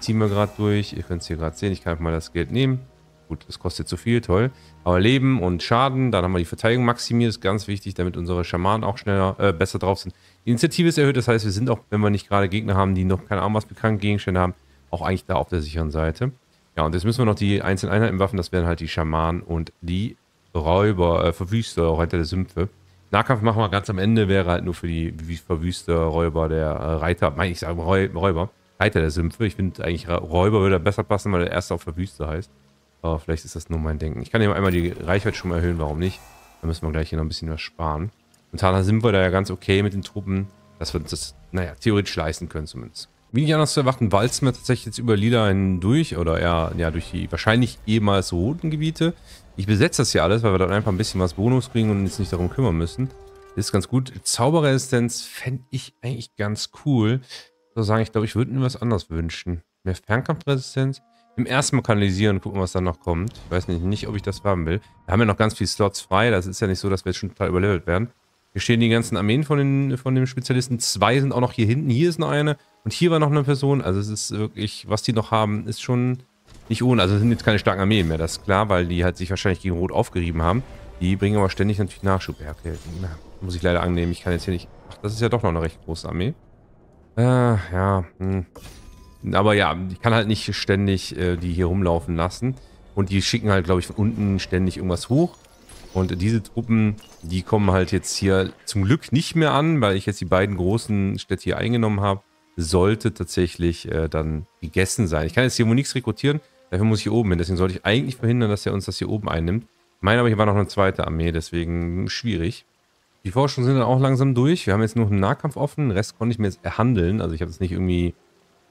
ziehen wir gerade durch. Ihr könnt es hier gerade sehen. Ich kann einfach mal das Geld nehmen. Gut, das kostet zu viel, toll. Aber Leben und Schaden, dann haben wir die Verteidigung maximiert, ist ganz wichtig, damit unsere Schamanen auch schneller, äh, besser drauf sind. Die Initiative ist erhöht, das heißt, wir sind auch, wenn wir nicht gerade Gegner haben, die noch keine Ahnung was bekannten Gegenstände haben, auch eigentlich da auf der sicheren Seite. Ja, und jetzt müssen wir noch die einzelnen Einheiten waffen, das wären halt die Schamanen und die Räuber, äh, Verwüster, Reiter der Sümpfe. Nahkampf machen wir ganz am Ende, wäre halt nur für die Verwüster, Räuber, der äh, Reiter, meine ich sage Räuber, Reiter der Sümpfe. Ich finde eigentlich Räuber würde besser passen, weil der erste auf Verwüster heißt. Aber vielleicht ist das nur mein Denken. Ich kann eben einmal die Reichweite schon mal erhöhen, warum nicht? Da müssen wir gleich hier noch ein bisschen was sparen. Momentan sind wir da ja ganz okay mit den Truppen, dass wir uns das, naja, theoretisch leisten können zumindest. Wie nicht anders zu erwarten, walzen wir tatsächlich jetzt über Lila hindurch oder eher ja, durch die wahrscheinlich ehemals roten Gebiete. Ich besetze das hier alles, weil wir dann einfach ein bisschen was Bonus kriegen und uns nicht darum kümmern müssen. Das ist ganz gut. Zauberresistenz fände ich eigentlich ganz cool. So sagen, ich glaube, ich würde mir was anderes wünschen. Mehr Fernkampfresistenz. Im ersten Mal kanalisieren, gucken, was dann noch kommt. Ich weiß nicht, nicht, ob ich das haben will. Da haben wir noch ganz viele Slots frei. Das ist ja nicht so, dass wir jetzt schon total überlevelt werden. Hier stehen die ganzen Armeen von, den, von dem Spezialisten. Zwei sind auch noch hier hinten. Hier ist noch eine. Und hier war noch eine Person. Also es ist wirklich, was die noch haben, ist schon nicht ohne, also sind jetzt keine starken Armeen mehr, das ist klar, weil die halt sich wahrscheinlich gegen Rot aufgerieben haben. Die bringen aber ständig natürlich Nachschub. Ja, okay, na, muss ich leider annehmen, ich kann jetzt hier nicht... Ach, das ist ja doch noch eine recht große Armee. Äh, ja, hm. Aber ja, ich kann halt nicht ständig äh, die hier rumlaufen lassen. Und die schicken halt, glaube ich, von unten ständig irgendwas hoch. Und diese Truppen, die kommen halt jetzt hier zum Glück nicht mehr an, weil ich jetzt die beiden großen Städte hier eingenommen habe. Sollte tatsächlich äh, dann gegessen sein. Ich kann jetzt hier wohl nichts rekrutieren. Dafür muss ich hier oben hin. Deswegen sollte ich eigentlich verhindern, dass er uns das hier oben einnimmt. Ich meine aber, hier war noch eine zweite Armee, deswegen schwierig. Die Forschungen sind dann auch langsam durch. Wir haben jetzt nur einen Nahkampf offen. Den Rest konnte ich mir jetzt erhandeln. Also ich habe jetzt nicht irgendwie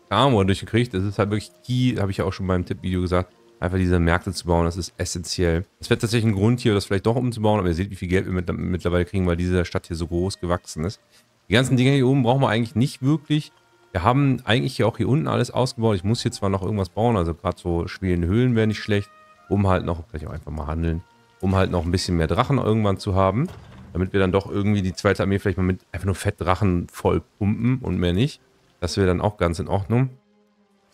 Armor durchgekriegt. Das ist halt wirklich key, habe ich ja auch schon beim Tippvideo gesagt. Einfach diese Märkte zu bauen, das ist essentiell. Es wird tatsächlich ein Grund hier, das vielleicht doch umzubauen. Aber ihr seht, wie viel Geld wir mittlerweile kriegen, weil diese Stadt hier so groß gewachsen ist. Die ganzen Dinge hier oben brauchen wir eigentlich nicht wirklich. Wir haben eigentlich hier auch hier unten alles ausgebaut. Ich muss hier zwar noch irgendwas bauen, also gerade so schwelende Höhlen wäre nicht schlecht, um halt noch, vielleicht auch einfach mal handeln, um halt noch ein bisschen mehr Drachen irgendwann zu haben, damit wir dann doch irgendwie die zweite Armee vielleicht mal mit einfach nur Fettdrachen voll pumpen und mehr nicht. Das wäre dann auch ganz in Ordnung.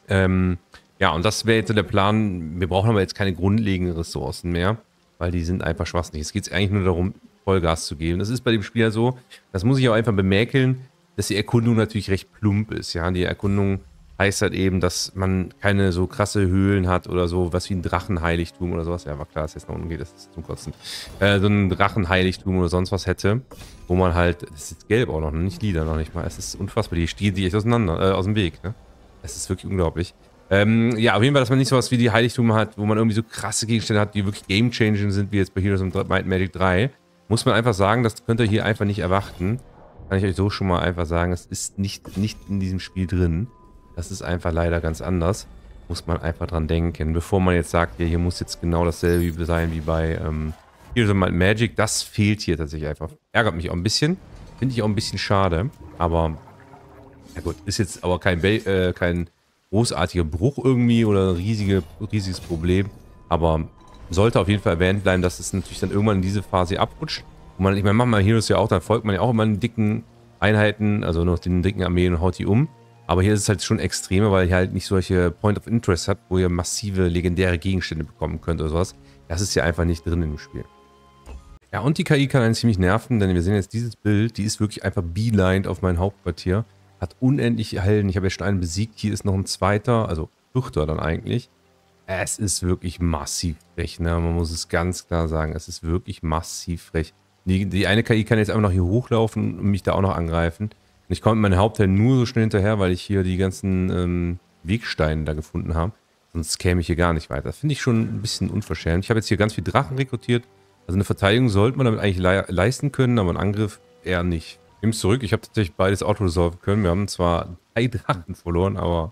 Ähm, ja, und das wäre jetzt so der Plan. Wir brauchen aber jetzt keine grundlegenden Ressourcen mehr, weil die sind einfach schwachsinnig. Es geht eigentlich nur darum, Vollgas zu geben. Das ist bei dem Spieler so, das muss ich auch einfach bemäkeln dass die Erkundung natürlich recht plump ist. Ja, die Erkundung heißt halt eben, dass man keine so krasse Höhlen hat oder so, was wie ein Drachenheiligtum oder sowas. Ja, war klar, dass jetzt nach unten geht, das ist zum Kotzen. Äh, so ein Drachenheiligtum oder sonst was hätte, wo man halt, das ist gelb auch noch, ne? nicht Lieder noch nicht mal. Es ist unfassbar, die stehen sich echt auseinander, äh, aus dem Weg, ne? Es ist wirklich unglaublich. Ähm, ja, auf jeden Fall, dass man nicht sowas wie die Heiligtum hat, wo man irgendwie so krasse Gegenstände hat, die wirklich game changing sind, wie jetzt bei Heroes of Might Magic 3. Muss man einfach sagen, das könnt ihr hier einfach nicht erwarten kann ich euch so schon mal einfach sagen, es ist nicht, nicht in diesem Spiel drin. Das ist einfach leider ganz anders. Muss man einfach dran denken. Bevor man jetzt sagt, ja, hier muss jetzt genau dasselbe sein wie bei ähm, of Might Magic, das fehlt hier tatsächlich einfach. Ärgert mich auch ein bisschen. Finde ich auch ein bisschen schade. Aber, ja gut, ist jetzt aber kein, äh, kein großartiger Bruch irgendwie oder ein riesige, riesiges Problem. Aber sollte auf jeden Fall erwähnt bleiben, dass es natürlich dann irgendwann in diese Phase abrutscht. Und man, ich meine, machen wir Heroes ja auch, dann folgt man ja auch immer den dicken Einheiten, also noch den dicken Armeen und haut die um. Aber hier ist es halt schon extremer, weil ihr halt nicht solche Point of Interest habt, wo ihr massive legendäre Gegenstände bekommen könnt oder sowas. Das ist ja einfach nicht drin im Spiel. Ja, und die KI kann einen ziemlich nerven, denn wir sehen jetzt dieses Bild, die ist wirklich einfach beelined auf mein Hauptquartier. Hat unendlich Helden. Ich habe ja schon einen besiegt. Hier ist noch ein zweiter, also Fürchter dann eigentlich. Es ist wirklich massiv frech, ne? Man muss es ganz klar sagen. Es ist wirklich massiv frech. Die, die eine KI kann jetzt einfach noch hier hochlaufen und mich da auch noch angreifen. Und ich komme mit meinem Hauptteil nur so schnell hinterher, weil ich hier die ganzen ähm, Wegsteine da gefunden habe. Sonst käme ich hier gar nicht weiter. Das finde ich schon ein bisschen unverschämt. Ich habe jetzt hier ganz viel Drachen rekrutiert. Also eine Verteidigung sollte man damit eigentlich le leisten können, aber einen Angriff eher nicht. Nimm es zurück. Ich habe tatsächlich beides autoresolven können. Wir haben zwar drei Drachen verloren, aber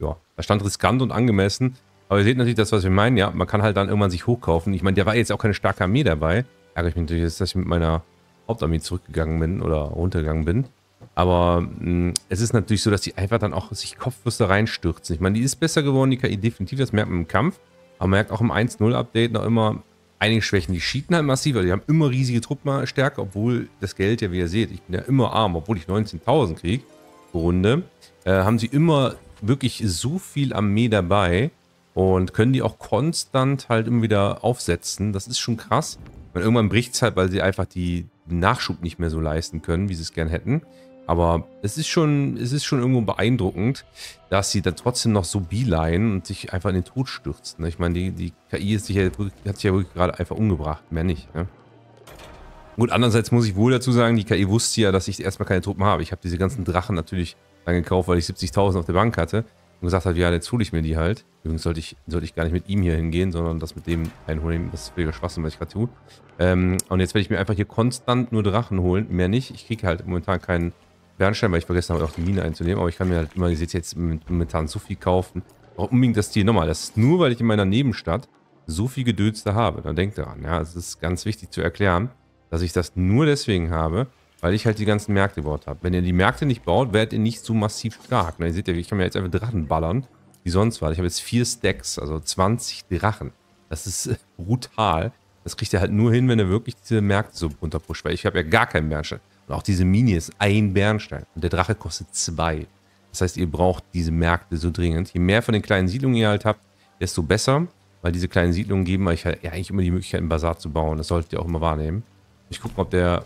ja, da stand riskant und angemessen. Aber ihr seht natürlich das, was wir meinen. Ja, man kann halt dann irgendwann sich hochkaufen. Ich meine, der war jetzt auch keine starke Armee dabei ärgere ich mich natürlich jetzt, dass ich mit meiner Hauptarmee zurückgegangen bin oder runtergegangen bin. Aber mh, mm, es ist natürlich so, dass die einfach dann auch sich Kopfwürste reinstürzen. Ich meine, die ist besser geworden, die KI definitiv, das merkt man im Kampf. Aber man merkt auch im 1 0 update noch immer einige Schwächen. Die schieten halt massiv, weil die haben immer riesige Truppenstärke, obwohl das Geld ja, wie ihr seht, ich bin ja immer arm, obwohl ich 19.000 kriege pro Runde, äh, haben sie immer wirklich so viel Armee dabei und können die auch konstant halt immer wieder aufsetzen. Das ist schon krass. Und irgendwann bricht es halt, weil sie einfach die Nachschub nicht mehr so leisten können, wie sie es gern hätten. Aber es ist schon, es ist schon irgendwo beeindruckend, dass sie dann trotzdem noch so beeline und sich einfach in den Tod stürzen. Ne? Ich meine, die, die KI ist sich ja, hat sich ja wirklich gerade einfach umgebracht, mehr nicht. Ne? Gut, andererseits muss ich wohl dazu sagen, die KI wusste ja, dass ich erstmal keine Truppen habe. Ich habe diese ganzen Drachen natürlich dann gekauft, weil ich 70.000 auf der Bank hatte und gesagt hat, ja, jetzt hole ich mir die halt. Übrigens sollte ich, sollte ich gar nicht mit ihm hier hingehen, sondern das mit dem einholen. Das ist völliger Schwachsinn, was ich gerade tue. Ähm, und jetzt werde ich mir einfach hier konstant nur Drachen holen. Mehr nicht. Ich kriege halt momentan keinen Bernstein, weil ich vergessen habe, auch die Mine einzunehmen. Aber ich kann mir halt immer, ihr seht jetzt momentan so viel kaufen. Auch unbedingt das Tier nochmal. Das ist nur, weil ich in meiner Nebenstadt so viel Gedöns da habe. Dann denkt daran, ja, es ist ganz wichtig zu erklären, dass ich das nur deswegen habe, weil ich halt die ganzen Märkte gebaut habe. Wenn ihr die Märkte nicht baut, werdet ihr nicht so massiv stark. Na, ihr seht ja, ich kann mir jetzt einfach Drachen ballern, wie sonst war. Ich habe jetzt vier Stacks, also 20 Drachen. Das ist äh, brutal. Das kriegt ihr halt nur hin, wenn ihr wirklich diese Märkte so runterpusht. Weil ich habe ja gar keinen Bernstein. Und auch diese Mini ist ein Bernstein. Und der Drache kostet zwei. Das heißt, ihr braucht diese Märkte so dringend. Je mehr von den kleinen Siedlungen ihr halt habt, desto besser. Weil diese kleinen Siedlungen geben euch halt ja, eigentlich immer die Möglichkeit, einen Bazar zu bauen. Das solltet ihr auch immer wahrnehmen. Ich gucke mal, ob der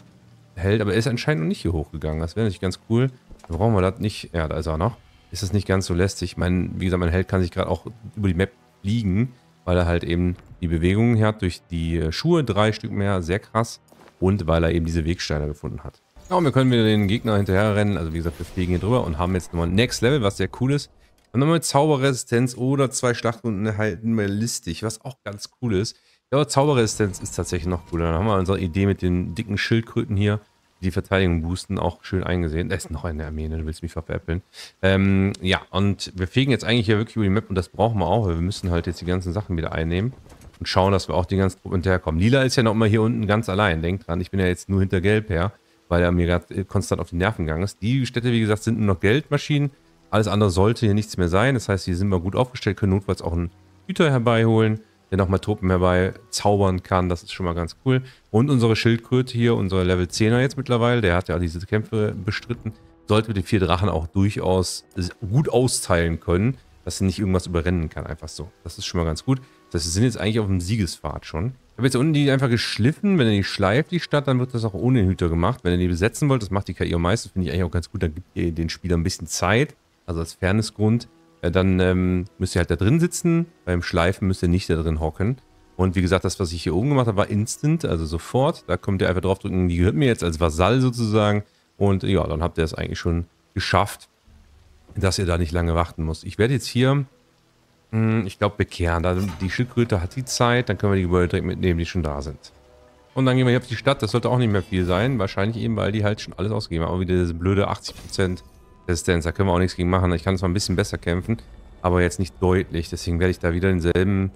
hält, aber er ist anscheinend noch nicht hier hochgegangen. Das wäre natürlich ganz cool. Dann brauchen wir das nicht. Ja, da ist er noch. Ist das nicht ganz so lästig. Mein, wie gesagt, mein Held kann sich gerade auch über die Map fliegen, weil er halt eben die Bewegungen hat durch die äh, Schuhe. Drei Stück mehr, sehr krass. Und weil er eben diese Wegsteine gefunden hat. Ja, und wir können wieder den Gegner hinterher rennen. Also wie gesagt, wir fliegen hier drüber und haben jetzt nochmal Next Level, was sehr cool ist. Wir haben nochmal Zauberresistenz oder zwei Schlachtrunden erhalten, Mal listig, was auch ganz cool ist. Ja, Zauberresistenz ist tatsächlich noch cooler. Dann haben wir unsere Idee mit den dicken Schildkröten hier, die Verteidigung boosten, auch schön eingesehen. Da ist noch eine Armee, ne? du willst mich veräppeln. Ähm, ja, und wir fegen jetzt eigentlich hier wirklich über die Map und das brauchen wir auch, weil wir müssen halt jetzt die ganzen Sachen wieder einnehmen und schauen, dass wir auch die ganzen Truppen hinterherkommen. Lila ist ja noch mal hier unten ganz allein. Denkt dran, ich bin ja jetzt nur hinter Gelb her, weil er mir gerade äh, konstant auf die Nerven gegangen ist. Die Städte, wie gesagt, sind nur noch Geldmaschinen. Alles andere sollte hier nichts mehr sein. Das heißt, hier sind wir gut aufgestellt, können notfalls auch einen Güter herbeiholen der nochmal Truppen herbei zaubern kann. Das ist schon mal ganz cool. Und unsere Schildkröte hier, unser Level 10er jetzt mittlerweile, der hat ja diese Kämpfe bestritten, sollte mit den vier Drachen auch durchaus gut austeilen können, dass sie nicht irgendwas überrennen kann, einfach so. Das ist schon mal ganz gut. Das sind jetzt eigentlich auf dem Siegespfad schon. Ich habe jetzt unten die einfach geschliffen. Wenn ihr die schleift, die Stadt, dann wird das auch ohne den Hüter gemacht. Wenn ihr die besetzen wollt, das macht die KI am meisten, finde ich eigentlich auch ganz gut. Dann gibt ihr den Spielern ein bisschen Zeit, also als Fairnessgrund äh, dann ähm, müsst ihr halt da drin sitzen. Beim Schleifen müsst ihr nicht da drin hocken. Und wie gesagt, das, was ich hier oben gemacht habe, war instant, also sofort. Da könnt ihr einfach draufdrücken, die gehört mir jetzt als Vasall sozusagen. Und ja, dann habt ihr es eigentlich schon geschafft, dass ihr da nicht lange warten müsst. Ich werde jetzt hier, hm, ich glaube, bekehren. Die Schildkröte hat die Zeit, dann können wir die Gebäude direkt mitnehmen, die schon da sind. Und dann gehen wir hier auf die Stadt, das sollte auch nicht mehr viel sein. Wahrscheinlich eben, weil die halt schon alles ausgeben. Aber wieder diese blöde 80% Resistenz. Da können wir auch nichts gegen machen. Ich kann zwar ein bisschen besser kämpfen, aber jetzt nicht deutlich. Deswegen werde ich da wieder denselben,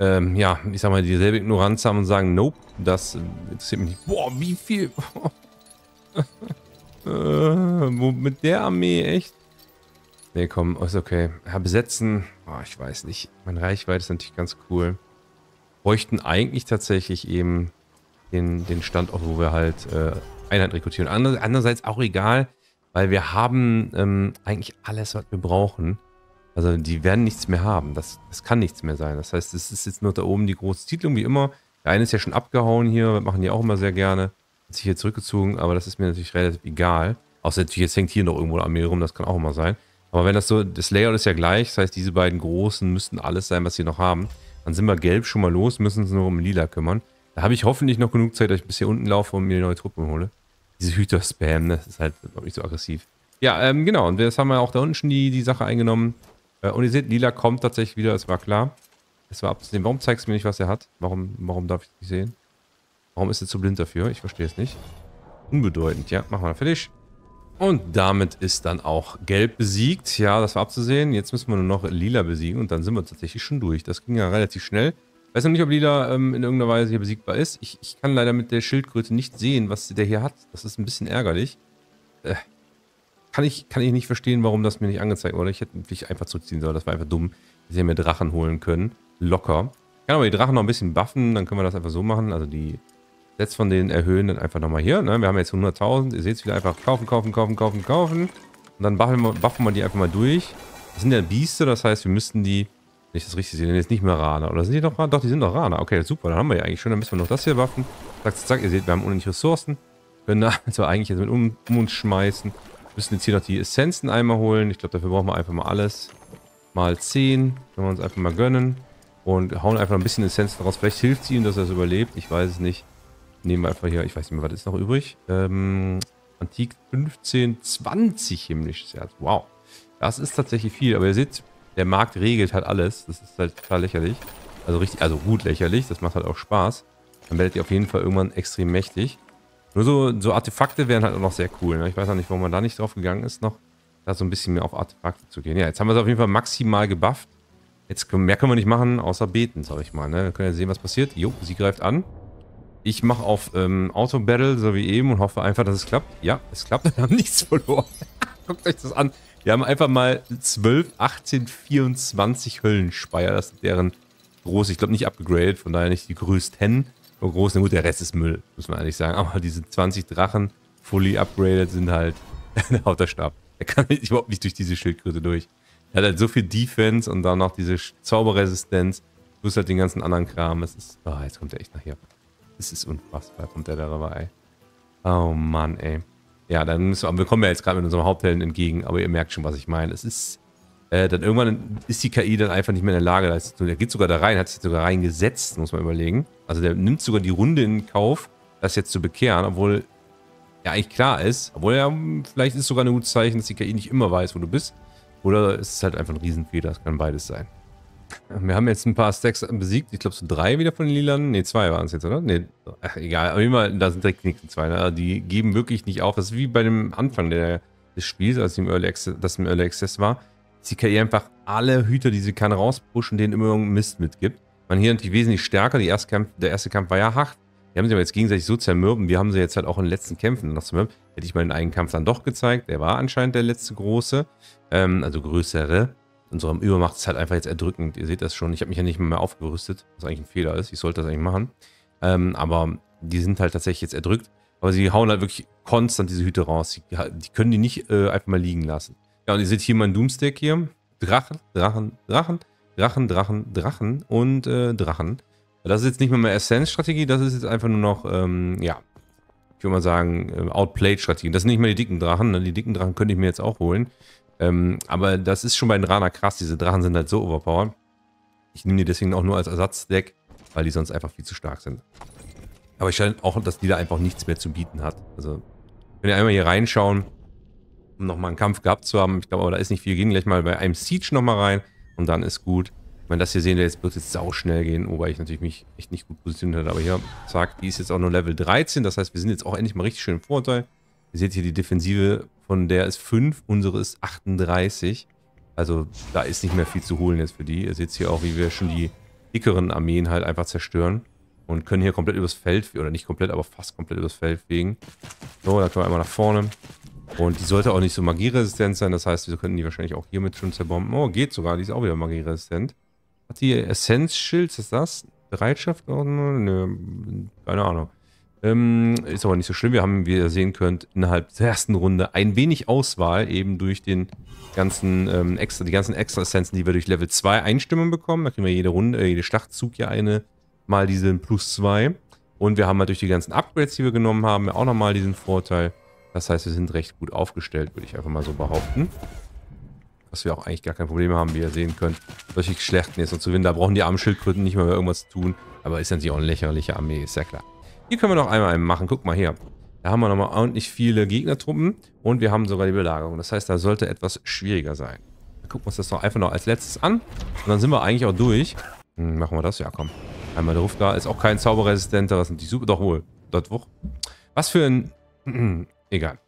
ähm, ja, ich sag mal, dieselbe Ignoranz haben und sagen, nope, das interessiert mich nicht. Boah, wie viel? äh, wo, mit der Armee, echt? Nee, komm, ist okay. Ja, besetzen, oh, ich weiß nicht. Meine Reichweite ist natürlich ganz cool. Bräuchten eigentlich tatsächlich eben den, den Standort, wo wir halt äh, Einheit rekrutieren. Ander, andererseits auch egal, weil wir haben ähm, eigentlich alles, was wir brauchen. Also die werden nichts mehr haben. Das, das kann nichts mehr sein. Das heißt, es ist jetzt nur da oben die große Siedlung, wie immer. Der eine ist ja schon abgehauen hier. Wir machen die auch immer sehr gerne. Hat sich hier zurückgezogen, aber das ist mir natürlich relativ egal. Außer natürlich, jetzt hängt hier noch irgendwo eine Armee rum. Das kann auch immer sein. Aber wenn das so, das Layout ist ja gleich. Das heißt, diese beiden großen müssten alles sein, was sie noch haben. Dann sind wir gelb schon mal los, müssen uns nur um lila kümmern. Da habe ich hoffentlich noch genug Zeit, dass ich bis hier unten laufe und mir neue Truppen hole diese Hüter-Spam, das ist halt noch nicht so aggressiv. Ja, ähm, genau. Und das haben wir auch da unten schon die, die Sache eingenommen. Äh, und ihr seht, Lila kommt tatsächlich wieder, es war klar. Es war abzusehen. Warum zeigst du mir nicht, was er hat? Warum, warum darf ich es nicht sehen? Warum ist er zu blind dafür? Ich verstehe es nicht. Unbedeutend. Ja, machen wir dann fertig. Und damit ist dann auch Gelb besiegt. Ja, das war abzusehen. Jetzt müssen wir nur noch Lila besiegen und dann sind wir tatsächlich schon durch. Das ging ja relativ schnell. Weiß noch nicht, ob Lila ähm, in irgendeiner Weise hier besiegbar ist. Ich, ich, kann leider mit der Schildkröte nicht sehen, was der hier hat. Das ist ein bisschen ärgerlich. Äh, kann, ich, kann ich nicht verstehen, warum das mir nicht angezeigt wurde. Ich hätte mich einfach zurückziehen sollen. Das war einfach dumm. Dass ich mir Drachen holen können. Locker. Ich kann aber die Drachen noch ein bisschen buffen. Dann können wir das einfach so machen. Also die Sets von denen erhöhen dann einfach nochmal hier. Ne? Wir haben jetzt 100.000. Ihr seht es wieder einfach kaufen, kaufen, kaufen, kaufen, kaufen. Und dann buffen wir, buffen wir die einfach mal durch. Das sind ja Biester. Das heißt, wir müssten die nicht das richtig sehe, denn jetzt nicht mehr Rana. Oder sind die noch Rana? Doch, die sind noch Rana. Okay, super, dann haben wir ja eigentlich schon. Dann müssen wir noch das hier waffen. Zack, zack, ihr seht, wir haben unendlich Ressourcen. können da also eigentlich jetzt mit um, um uns schmeißen. müssen jetzt hier noch die Essenzen einmal holen. Ich glaube, dafür brauchen wir einfach mal alles. Mal 10. Können wir uns einfach mal gönnen. Und hauen einfach ein bisschen Essenzen raus. Vielleicht hilft sie ihm, dass er es überlebt. Ich weiß es nicht. Nehmen wir einfach hier, ich weiß nicht mehr, was ist noch übrig. Ähm, Antik 15, 20 himmlisches Herz. Wow. Das ist tatsächlich viel. Aber ihr seht, der Markt regelt halt alles. Das ist halt total lächerlich. Also richtig, also gut lächerlich. Das macht halt auch Spaß. Dann werdet ihr auf jeden Fall irgendwann extrem mächtig. Nur so, so Artefakte wären halt auch noch sehr cool. Ne? Ich weiß auch nicht, warum man da nicht drauf gegangen ist noch. Da so ein bisschen mehr auf Artefakte zu gehen. Ja, jetzt haben wir es auf jeden Fall maximal gebufft. Jetzt können, mehr können wir nicht machen, außer beten, sag ich mal. Ne? Wir können ja sehen, was passiert. Jo, sie greift an. Ich mache auf ähm, Auto-Battle, so wie eben, und hoffe einfach, dass es klappt. Ja, es klappt. Wir haben nichts verloren. Guckt euch das an. Wir haben einfach mal 12, 18, 24 Höllenspeier. Das sind deren große, ich glaube nicht abgegradet, von daher nicht die größten. Und groß, na gut, der Rest ist Müll, muss man eigentlich sagen. Aber diese 20 Drachen, fully upgraded, sind halt der Hauterstab. Er kann überhaupt nicht durch diese Schildkröte durch. Er hat halt so viel Defense und dann noch diese Zauberresistenz. Plus halt den ganzen anderen Kram. Es ist. Oh, jetzt kommt er echt nachher. Es ist unfassbar, kommt der da dabei. Oh Mann, ey. Ja, dann müssen wir, wir kommen ja jetzt gerade mit unserem Haupthelden entgegen, aber ihr merkt schon, was ich meine. Es ist, äh, dann irgendwann ist die KI dann einfach nicht mehr in der Lage, das zu tun. Er geht sogar da rein, hat sich sogar reingesetzt, muss man überlegen. Also der nimmt sogar die Runde in Kauf, das jetzt zu bekehren, obwohl ja eigentlich klar ist, obwohl ja, vielleicht ist sogar ein gutes Zeichen, dass die KI nicht immer weiß, wo du bist. Oder es ist halt einfach ein Riesenfehler, das kann beides sein. Wir haben jetzt ein paar Stacks besiegt. Ich glaube, so drei wieder von den Lilanen. Ne, zwei waren es jetzt, oder? Ne, egal. Aber immer, da sind direkt die nächsten zwei. Ne? Also, die geben wirklich nicht auf. Das ist wie bei dem Anfang der, des Spiels, als im Early Access, das im Early Access war. Sie kann ihr e einfach alle Hüter, die sie kann, rauspushen, denen immer irgendeinen Mist mitgibt. Man hier natürlich wesentlich stärker. Erste Kampf, der erste Kampf war ja hart. Die haben sie aber jetzt gegenseitig so zermürben. Wir haben sie jetzt halt auch in den letzten Kämpfen noch zermürben. Hätte ich meinen eigenen Kampf dann doch gezeigt. Der war anscheinend der letzte große. Ähm, also größere unserer Übermacht ist halt einfach jetzt erdrückend. Ihr seht das schon. Ich habe mich ja nicht mehr aufgerüstet, was eigentlich ein Fehler ist. Ich sollte das eigentlich machen. Ähm, aber die sind halt tatsächlich jetzt erdrückt. Aber sie hauen halt wirklich konstant diese Hüte raus. Die, die können die nicht äh, einfach mal liegen lassen. Ja, und ihr seht hier mein Doomstick hier. Drachen, Drachen, Drachen, Drachen, Drachen, Drachen und äh, Drachen. Das ist jetzt nicht mehr meine Essence-Strategie. Das ist jetzt einfach nur noch, ähm, ja, ich würde mal sagen, äh, Outplayed-Strategie. Das sind nicht mehr die dicken Drachen. Ne? Die dicken Drachen könnte ich mir jetzt auch holen. Ähm, aber das ist schon bei den Rana krass. Diese Drachen sind halt so overpowered. Ich nehme die deswegen auch nur als Ersatzdeck, weil die sonst einfach viel zu stark sind. Aber ich stelle auch, dass die da einfach nichts mehr zu bieten hat. Also, wenn ihr einmal hier reinschauen, um nochmal einen Kampf gehabt zu haben, ich glaube aber, da ist nicht viel. gehen gleich mal bei einem Siege nochmal rein und dann ist gut. Ich meine, das hier sehen wir jetzt, wird jetzt sau schnell gehen, wobei ich natürlich mich echt nicht gut positioniert habe. Aber hier, zack, die ist jetzt auch nur Level 13. Das heißt, wir sind jetzt auch endlich mal richtig schön im Vorteil. Ihr seht hier die Defensive, von der ist 5, unsere ist 38. Also da ist nicht mehr viel zu holen jetzt für die. Ihr seht hier auch, wie wir schon die dickeren Armeen halt einfach zerstören. Und können hier komplett übers Feld, oder nicht komplett, aber fast komplett übers Feld fegen. So, da können wir einmal nach vorne. Und die sollte auch nicht so magieresistent sein. Das heißt, wir könnten die wahrscheinlich auch hiermit schon zerbomben. Oh, geht sogar. Die ist auch wieder magieresistent. Hat die Essenz-Schild, ist das? Bereitschaft? Oh, nö, keine Ahnung. Ähm, ist aber nicht so schlimm. Wir haben, wie ihr sehen könnt, innerhalb der ersten Runde ein wenig Auswahl, eben durch den ganzen ähm, extra, die ganzen extra Essenzen, die wir durch Level 2 Einstimmung bekommen. Da kriegen wir jede Runde, äh, jede Schlachtzug ja eine, mal diesen Plus 2. Und wir haben halt durch die ganzen Upgrades, die wir genommen haben, auch nochmal diesen Vorteil. Das heißt, wir sind recht gut aufgestellt, würde ich einfach mal so behaupten. Dass wir auch eigentlich gar kein Problem haben, wie ihr sehen könnt, solche Schlechten jetzt noch zu gewinnen. Da brauchen die armen Schildkröten nicht mal mehr irgendwas zu tun. Aber ist natürlich auch eine lächerliche Armee, ist ja klar. Hier können wir noch einmal einen machen. Guck mal hier. Da haben wir nochmal ordentlich viele Gegnertruppen und wir haben sogar die Belagerung. Das heißt, da sollte etwas schwieriger sein. Dann gucken wir uns das doch einfach noch als letztes an. Und dann sind wir eigentlich auch durch. Hm, machen wir das? Ja, komm. Einmal der Ruf da. Ist auch kein Zauberresistenter. Das sind die super. Doch wohl. Dort hoch. Was für ein... Egal.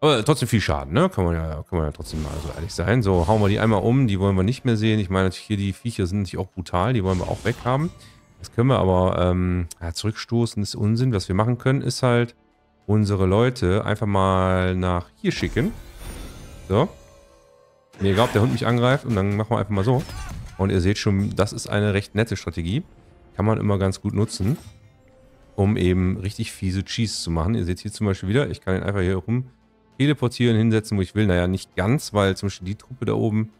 Aber trotzdem viel Schaden, ne? Kann man ja, kann man ja trotzdem mal so ehrlich sein. So, hauen wir die einmal um. Die wollen wir nicht mehr sehen. Ich meine, natürlich hier die Viecher sind natürlich auch brutal. Die wollen wir auch weghaben. haben. Das können wir aber ähm, ja, zurückstoßen, ist Unsinn. Was wir machen können, ist halt unsere Leute einfach mal nach hier schicken. So. Mir egal, ob der Hund mich angreift und dann machen wir einfach mal so. Und ihr seht schon, das ist eine recht nette Strategie. Kann man immer ganz gut nutzen, um eben richtig fiese Cheese zu machen. Ihr seht hier zum Beispiel wieder, ich kann ihn einfach hier rum teleportieren, hinsetzen, wo ich will. Naja, nicht ganz, weil zum Beispiel die Truppe da oben,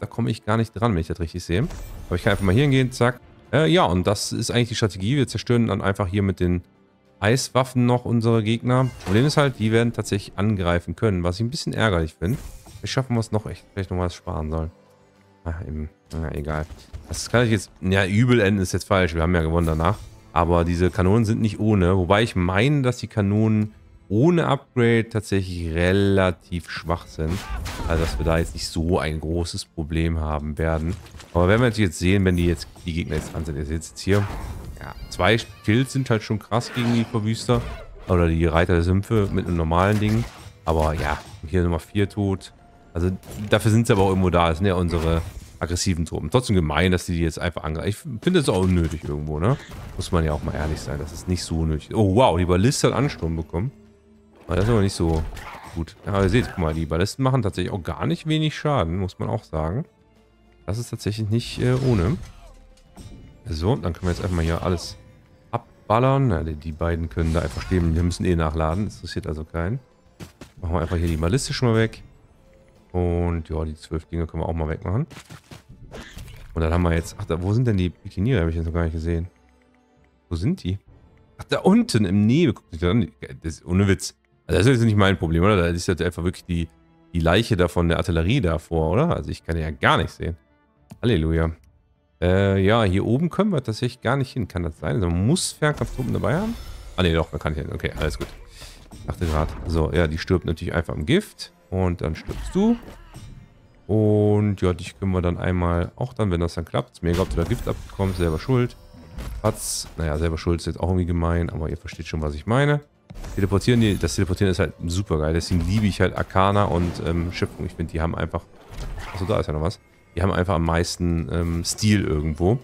da komme ich gar nicht dran, wenn ich das richtig sehe. Aber ich kann einfach mal hier hingehen, zack, äh, ja, und das ist eigentlich die Strategie. Wir zerstören dann einfach hier mit den Eiswaffen noch unsere Gegner. Problem ist halt, die werden tatsächlich angreifen können, was ich ein bisschen ärgerlich finde. Vielleicht schaffen wir es noch echt, vielleicht noch was sparen sollen. Ach, eben. Ja, egal. Das kann ich jetzt... Ja, übel enden ist jetzt falsch. Wir haben ja gewonnen danach. Aber diese Kanonen sind nicht ohne. Wobei ich meine, dass die Kanonen ohne Upgrade tatsächlich relativ schwach sind. Also dass wir da jetzt nicht so ein großes Problem haben werden. Aber wenn wir jetzt sehen, wenn die jetzt die Gegner jetzt dran sind, ihr seht jetzt hier, ja, zwei Kills sind halt schon krass gegen die Verwüster oder die Reiter der Sümpfe mit einem normalen Ding. Aber ja, hier Nummer 4 tot. Also dafür sind sie aber auch irgendwo da. Das sind ja unsere aggressiven Truppen. Trotzdem gemein, dass die die jetzt einfach angreifen. Ich finde das auch unnötig irgendwo, ne? Muss man ja auch mal ehrlich sein. Das ist nicht so nötig. Oh, wow, die Balliste hat Ansturm bekommen. Aber ah, das ist aber nicht so gut. Aber ihr seht, guck mal, die Ballisten machen tatsächlich auch gar nicht wenig Schaden, muss man auch sagen. Das ist tatsächlich nicht äh, ohne. So, dann können wir jetzt einfach mal hier alles abballern. Na, die, die beiden können da einfach stehen. Wir müssen eh nachladen. Das interessiert also keinen. Machen wir einfach hier die Balliste schon mal weg. Und ja, die zwölf Dinge können wir auch mal wegmachen. Und dann haben wir jetzt... Ach, da, wo sind denn die Bikiniere? Habe ich jetzt noch gar nicht gesehen. Wo sind die? Ach, da unten im Nebel. Guckt nicht da Das ist ohne Witz. Also das ist jetzt nicht mein Problem, oder? Da ist jetzt einfach wirklich die, die Leiche da von der Artillerie davor, oder? Also ich kann ja gar nicht sehen. Halleluja. Äh, ja, hier oben können wir tatsächlich gar nicht hin. Kann das sein? Also man muss Fernkampftruppen dabei haben? Ah ne, doch, man kann hin. Okay, alles gut. Dachte gerade. So, ja, die stirbt natürlich einfach im Gift. Und dann stirbst du. Und ja, dich können wir dann einmal, auch dann, wenn das dann klappt, mir glaubt, du da Gift abbekommst, selber schuld. Patz, naja, selber schuld ist jetzt auch irgendwie gemein, aber ihr versteht schon, was ich meine. Teleportieren, das Teleportieren ist halt super geil. Deswegen liebe ich halt Arcana und ähm, Schiffung. Ich finde, die haben einfach... Achso, da ist ja noch was. Die haben einfach am meisten ähm, Stil irgendwo.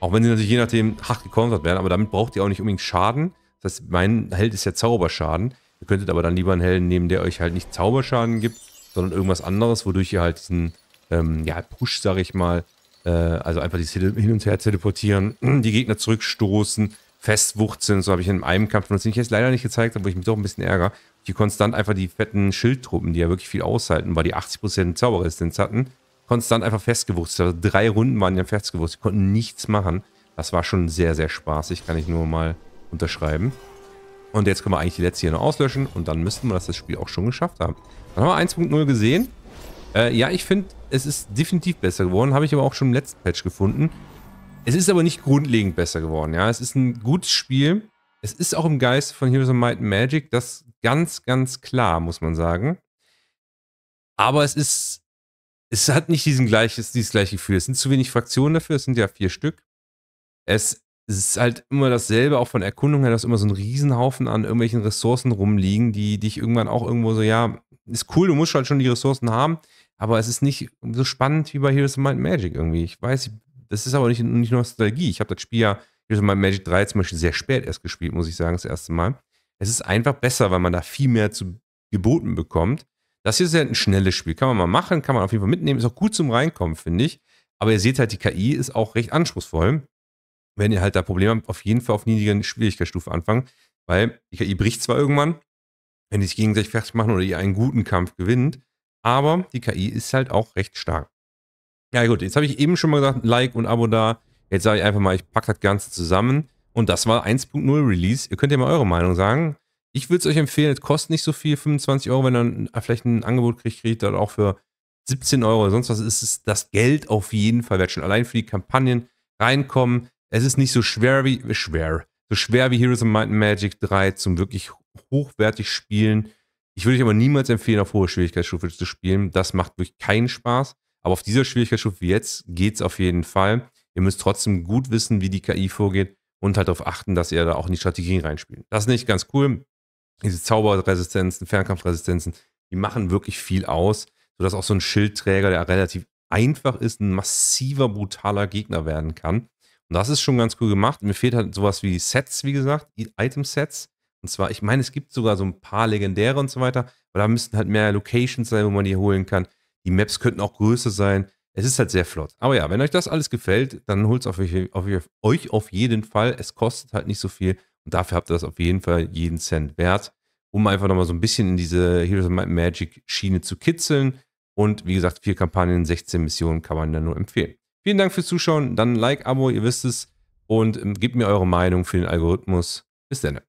Auch wenn sie natürlich je nachdem hart gekontert werden, aber damit braucht ihr auch nicht unbedingt Schaden. Das heißt, mein Held ist ja Zauberschaden. Ihr könntet aber dann lieber einen Helden nehmen, der euch halt nicht Zauberschaden gibt, sondern irgendwas anderes, wodurch ihr halt diesen ähm, ja, Push, sag ich mal, äh, also einfach dieses Hin und Her teleportieren, die Gegner zurückstoßen, festwuchzeln. So habe ich in einem Kampf, den ich jetzt leider nicht gezeigt habe, wo ich mich doch ein bisschen ärgere, die konstant einfach die fetten Schildtruppen, die ja wirklich viel aushalten, weil die 80% Zauberresistenz hatten, konstant einfach festgewurzelt. Also drei Runden waren ja festgewurzelt, die konnten nichts machen. Das war schon sehr, sehr spaßig, kann ich nur mal unterschreiben. Und jetzt können wir eigentlich die letzte hier noch auslöschen und dann müssten wir das, das Spiel auch schon geschafft haben. Dann haben wir 1.0 gesehen. Äh, ja, ich finde, es ist definitiv besser geworden, habe ich aber auch schon im letzten Patch gefunden. Es ist aber nicht grundlegend besser geworden, ja. Es ist ein gutes Spiel. Es ist auch im Geist von Heroes of Might and Magic, das ganz, ganz klar, muss man sagen. Aber es ist, es hat nicht diesen gleiches, dieses gleiche Gefühl. Es sind zu wenig Fraktionen dafür, es sind ja vier Stück. Es ist halt immer dasselbe, auch von Erkundung her, dass immer so ein Riesenhaufen an irgendwelchen Ressourcen rumliegen, die dich irgendwann auch irgendwo so, ja, ist cool, du musst halt schon die Ressourcen haben, aber es ist nicht so spannend wie bei Heroes of Might and Magic irgendwie. Ich weiß, ich das ist aber nicht, nicht Nostalgie. Ich habe das Spiel ja, ich habe mal Magic 3 zum Beispiel sehr spät erst gespielt, muss ich sagen, das erste Mal. Es ist einfach besser, weil man da viel mehr zu geboten bekommt. Das hier ist ja ein schnelles Spiel. Kann man mal machen, kann man auf jeden Fall mitnehmen. Ist auch gut zum Reinkommen, finde ich. Aber ihr seht halt, die KI ist auch recht anspruchsvoll. Wenn ihr halt da Probleme habt, auf jeden Fall auf niedrigen Schwierigkeitsstufe anfangen. Weil die KI bricht zwar irgendwann, wenn die sich gegenseitig fertig machen oder ihr einen guten Kampf gewinnt, aber die KI ist halt auch recht stark. Ja gut, jetzt habe ich eben schon mal gesagt, Like und Abo da. Jetzt sage ich einfach mal, ich packe das Ganze zusammen. Und das war 1.0 Release. Ihr könnt ja mal eure Meinung sagen. Ich würde es euch empfehlen, es kostet nicht so viel, 25 Euro, wenn ihr äh, vielleicht ein Angebot kriegt, kriegt ihr dann auch für 17 Euro oder sonst was. Ist es das Geld auf jeden Fall wert. Schon allein für die Kampagnen reinkommen. Es ist nicht so schwer wie, schwer, so schwer wie Heroes of Might and Magic 3 zum wirklich hochwertig spielen. Ich würde euch aber niemals empfehlen, auf hohe Schwierigkeitsstufe zu spielen. Das macht wirklich keinen Spaß. Aber auf dieser Schwierigkeitsstufe wie jetzt geht es auf jeden Fall. Ihr müsst trotzdem gut wissen, wie die KI vorgeht und halt darauf achten, dass ihr da auch in die Strategien reinspielt. Das ist nicht ganz cool. Diese Zauberresistenzen, Fernkampfresistenzen, die machen wirklich viel aus, sodass auch so ein Schildträger, der relativ einfach ist, ein massiver, brutaler Gegner werden kann. Und das ist schon ganz cool gemacht. Mir fehlt halt sowas wie Sets, wie gesagt, Item-Sets. Und zwar, ich meine, es gibt sogar so ein paar legendäre und so weiter, aber da müssten halt mehr Locations sein, wo man die holen kann. Die Maps könnten auch größer sein. Es ist halt sehr flott. Aber ja, wenn euch das alles gefällt, dann holt es auf, auf, euch auf jeden Fall. Es kostet halt nicht so viel. Und dafür habt ihr das auf jeden Fall jeden Cent wert, um einfach nochmal so ein bisschen in diese Heroes of Magic Schiene zu kitzeln. Und wie gesagt, vier Kampagnen, 16 Missionen kann man da nur empfehlen. Vielen Dank fürs Zuschauen. Dann ein Like, Abo, ihr wisst es. Und ähm, gebt mir eure Meinung für den Algorithmus. Bis dann.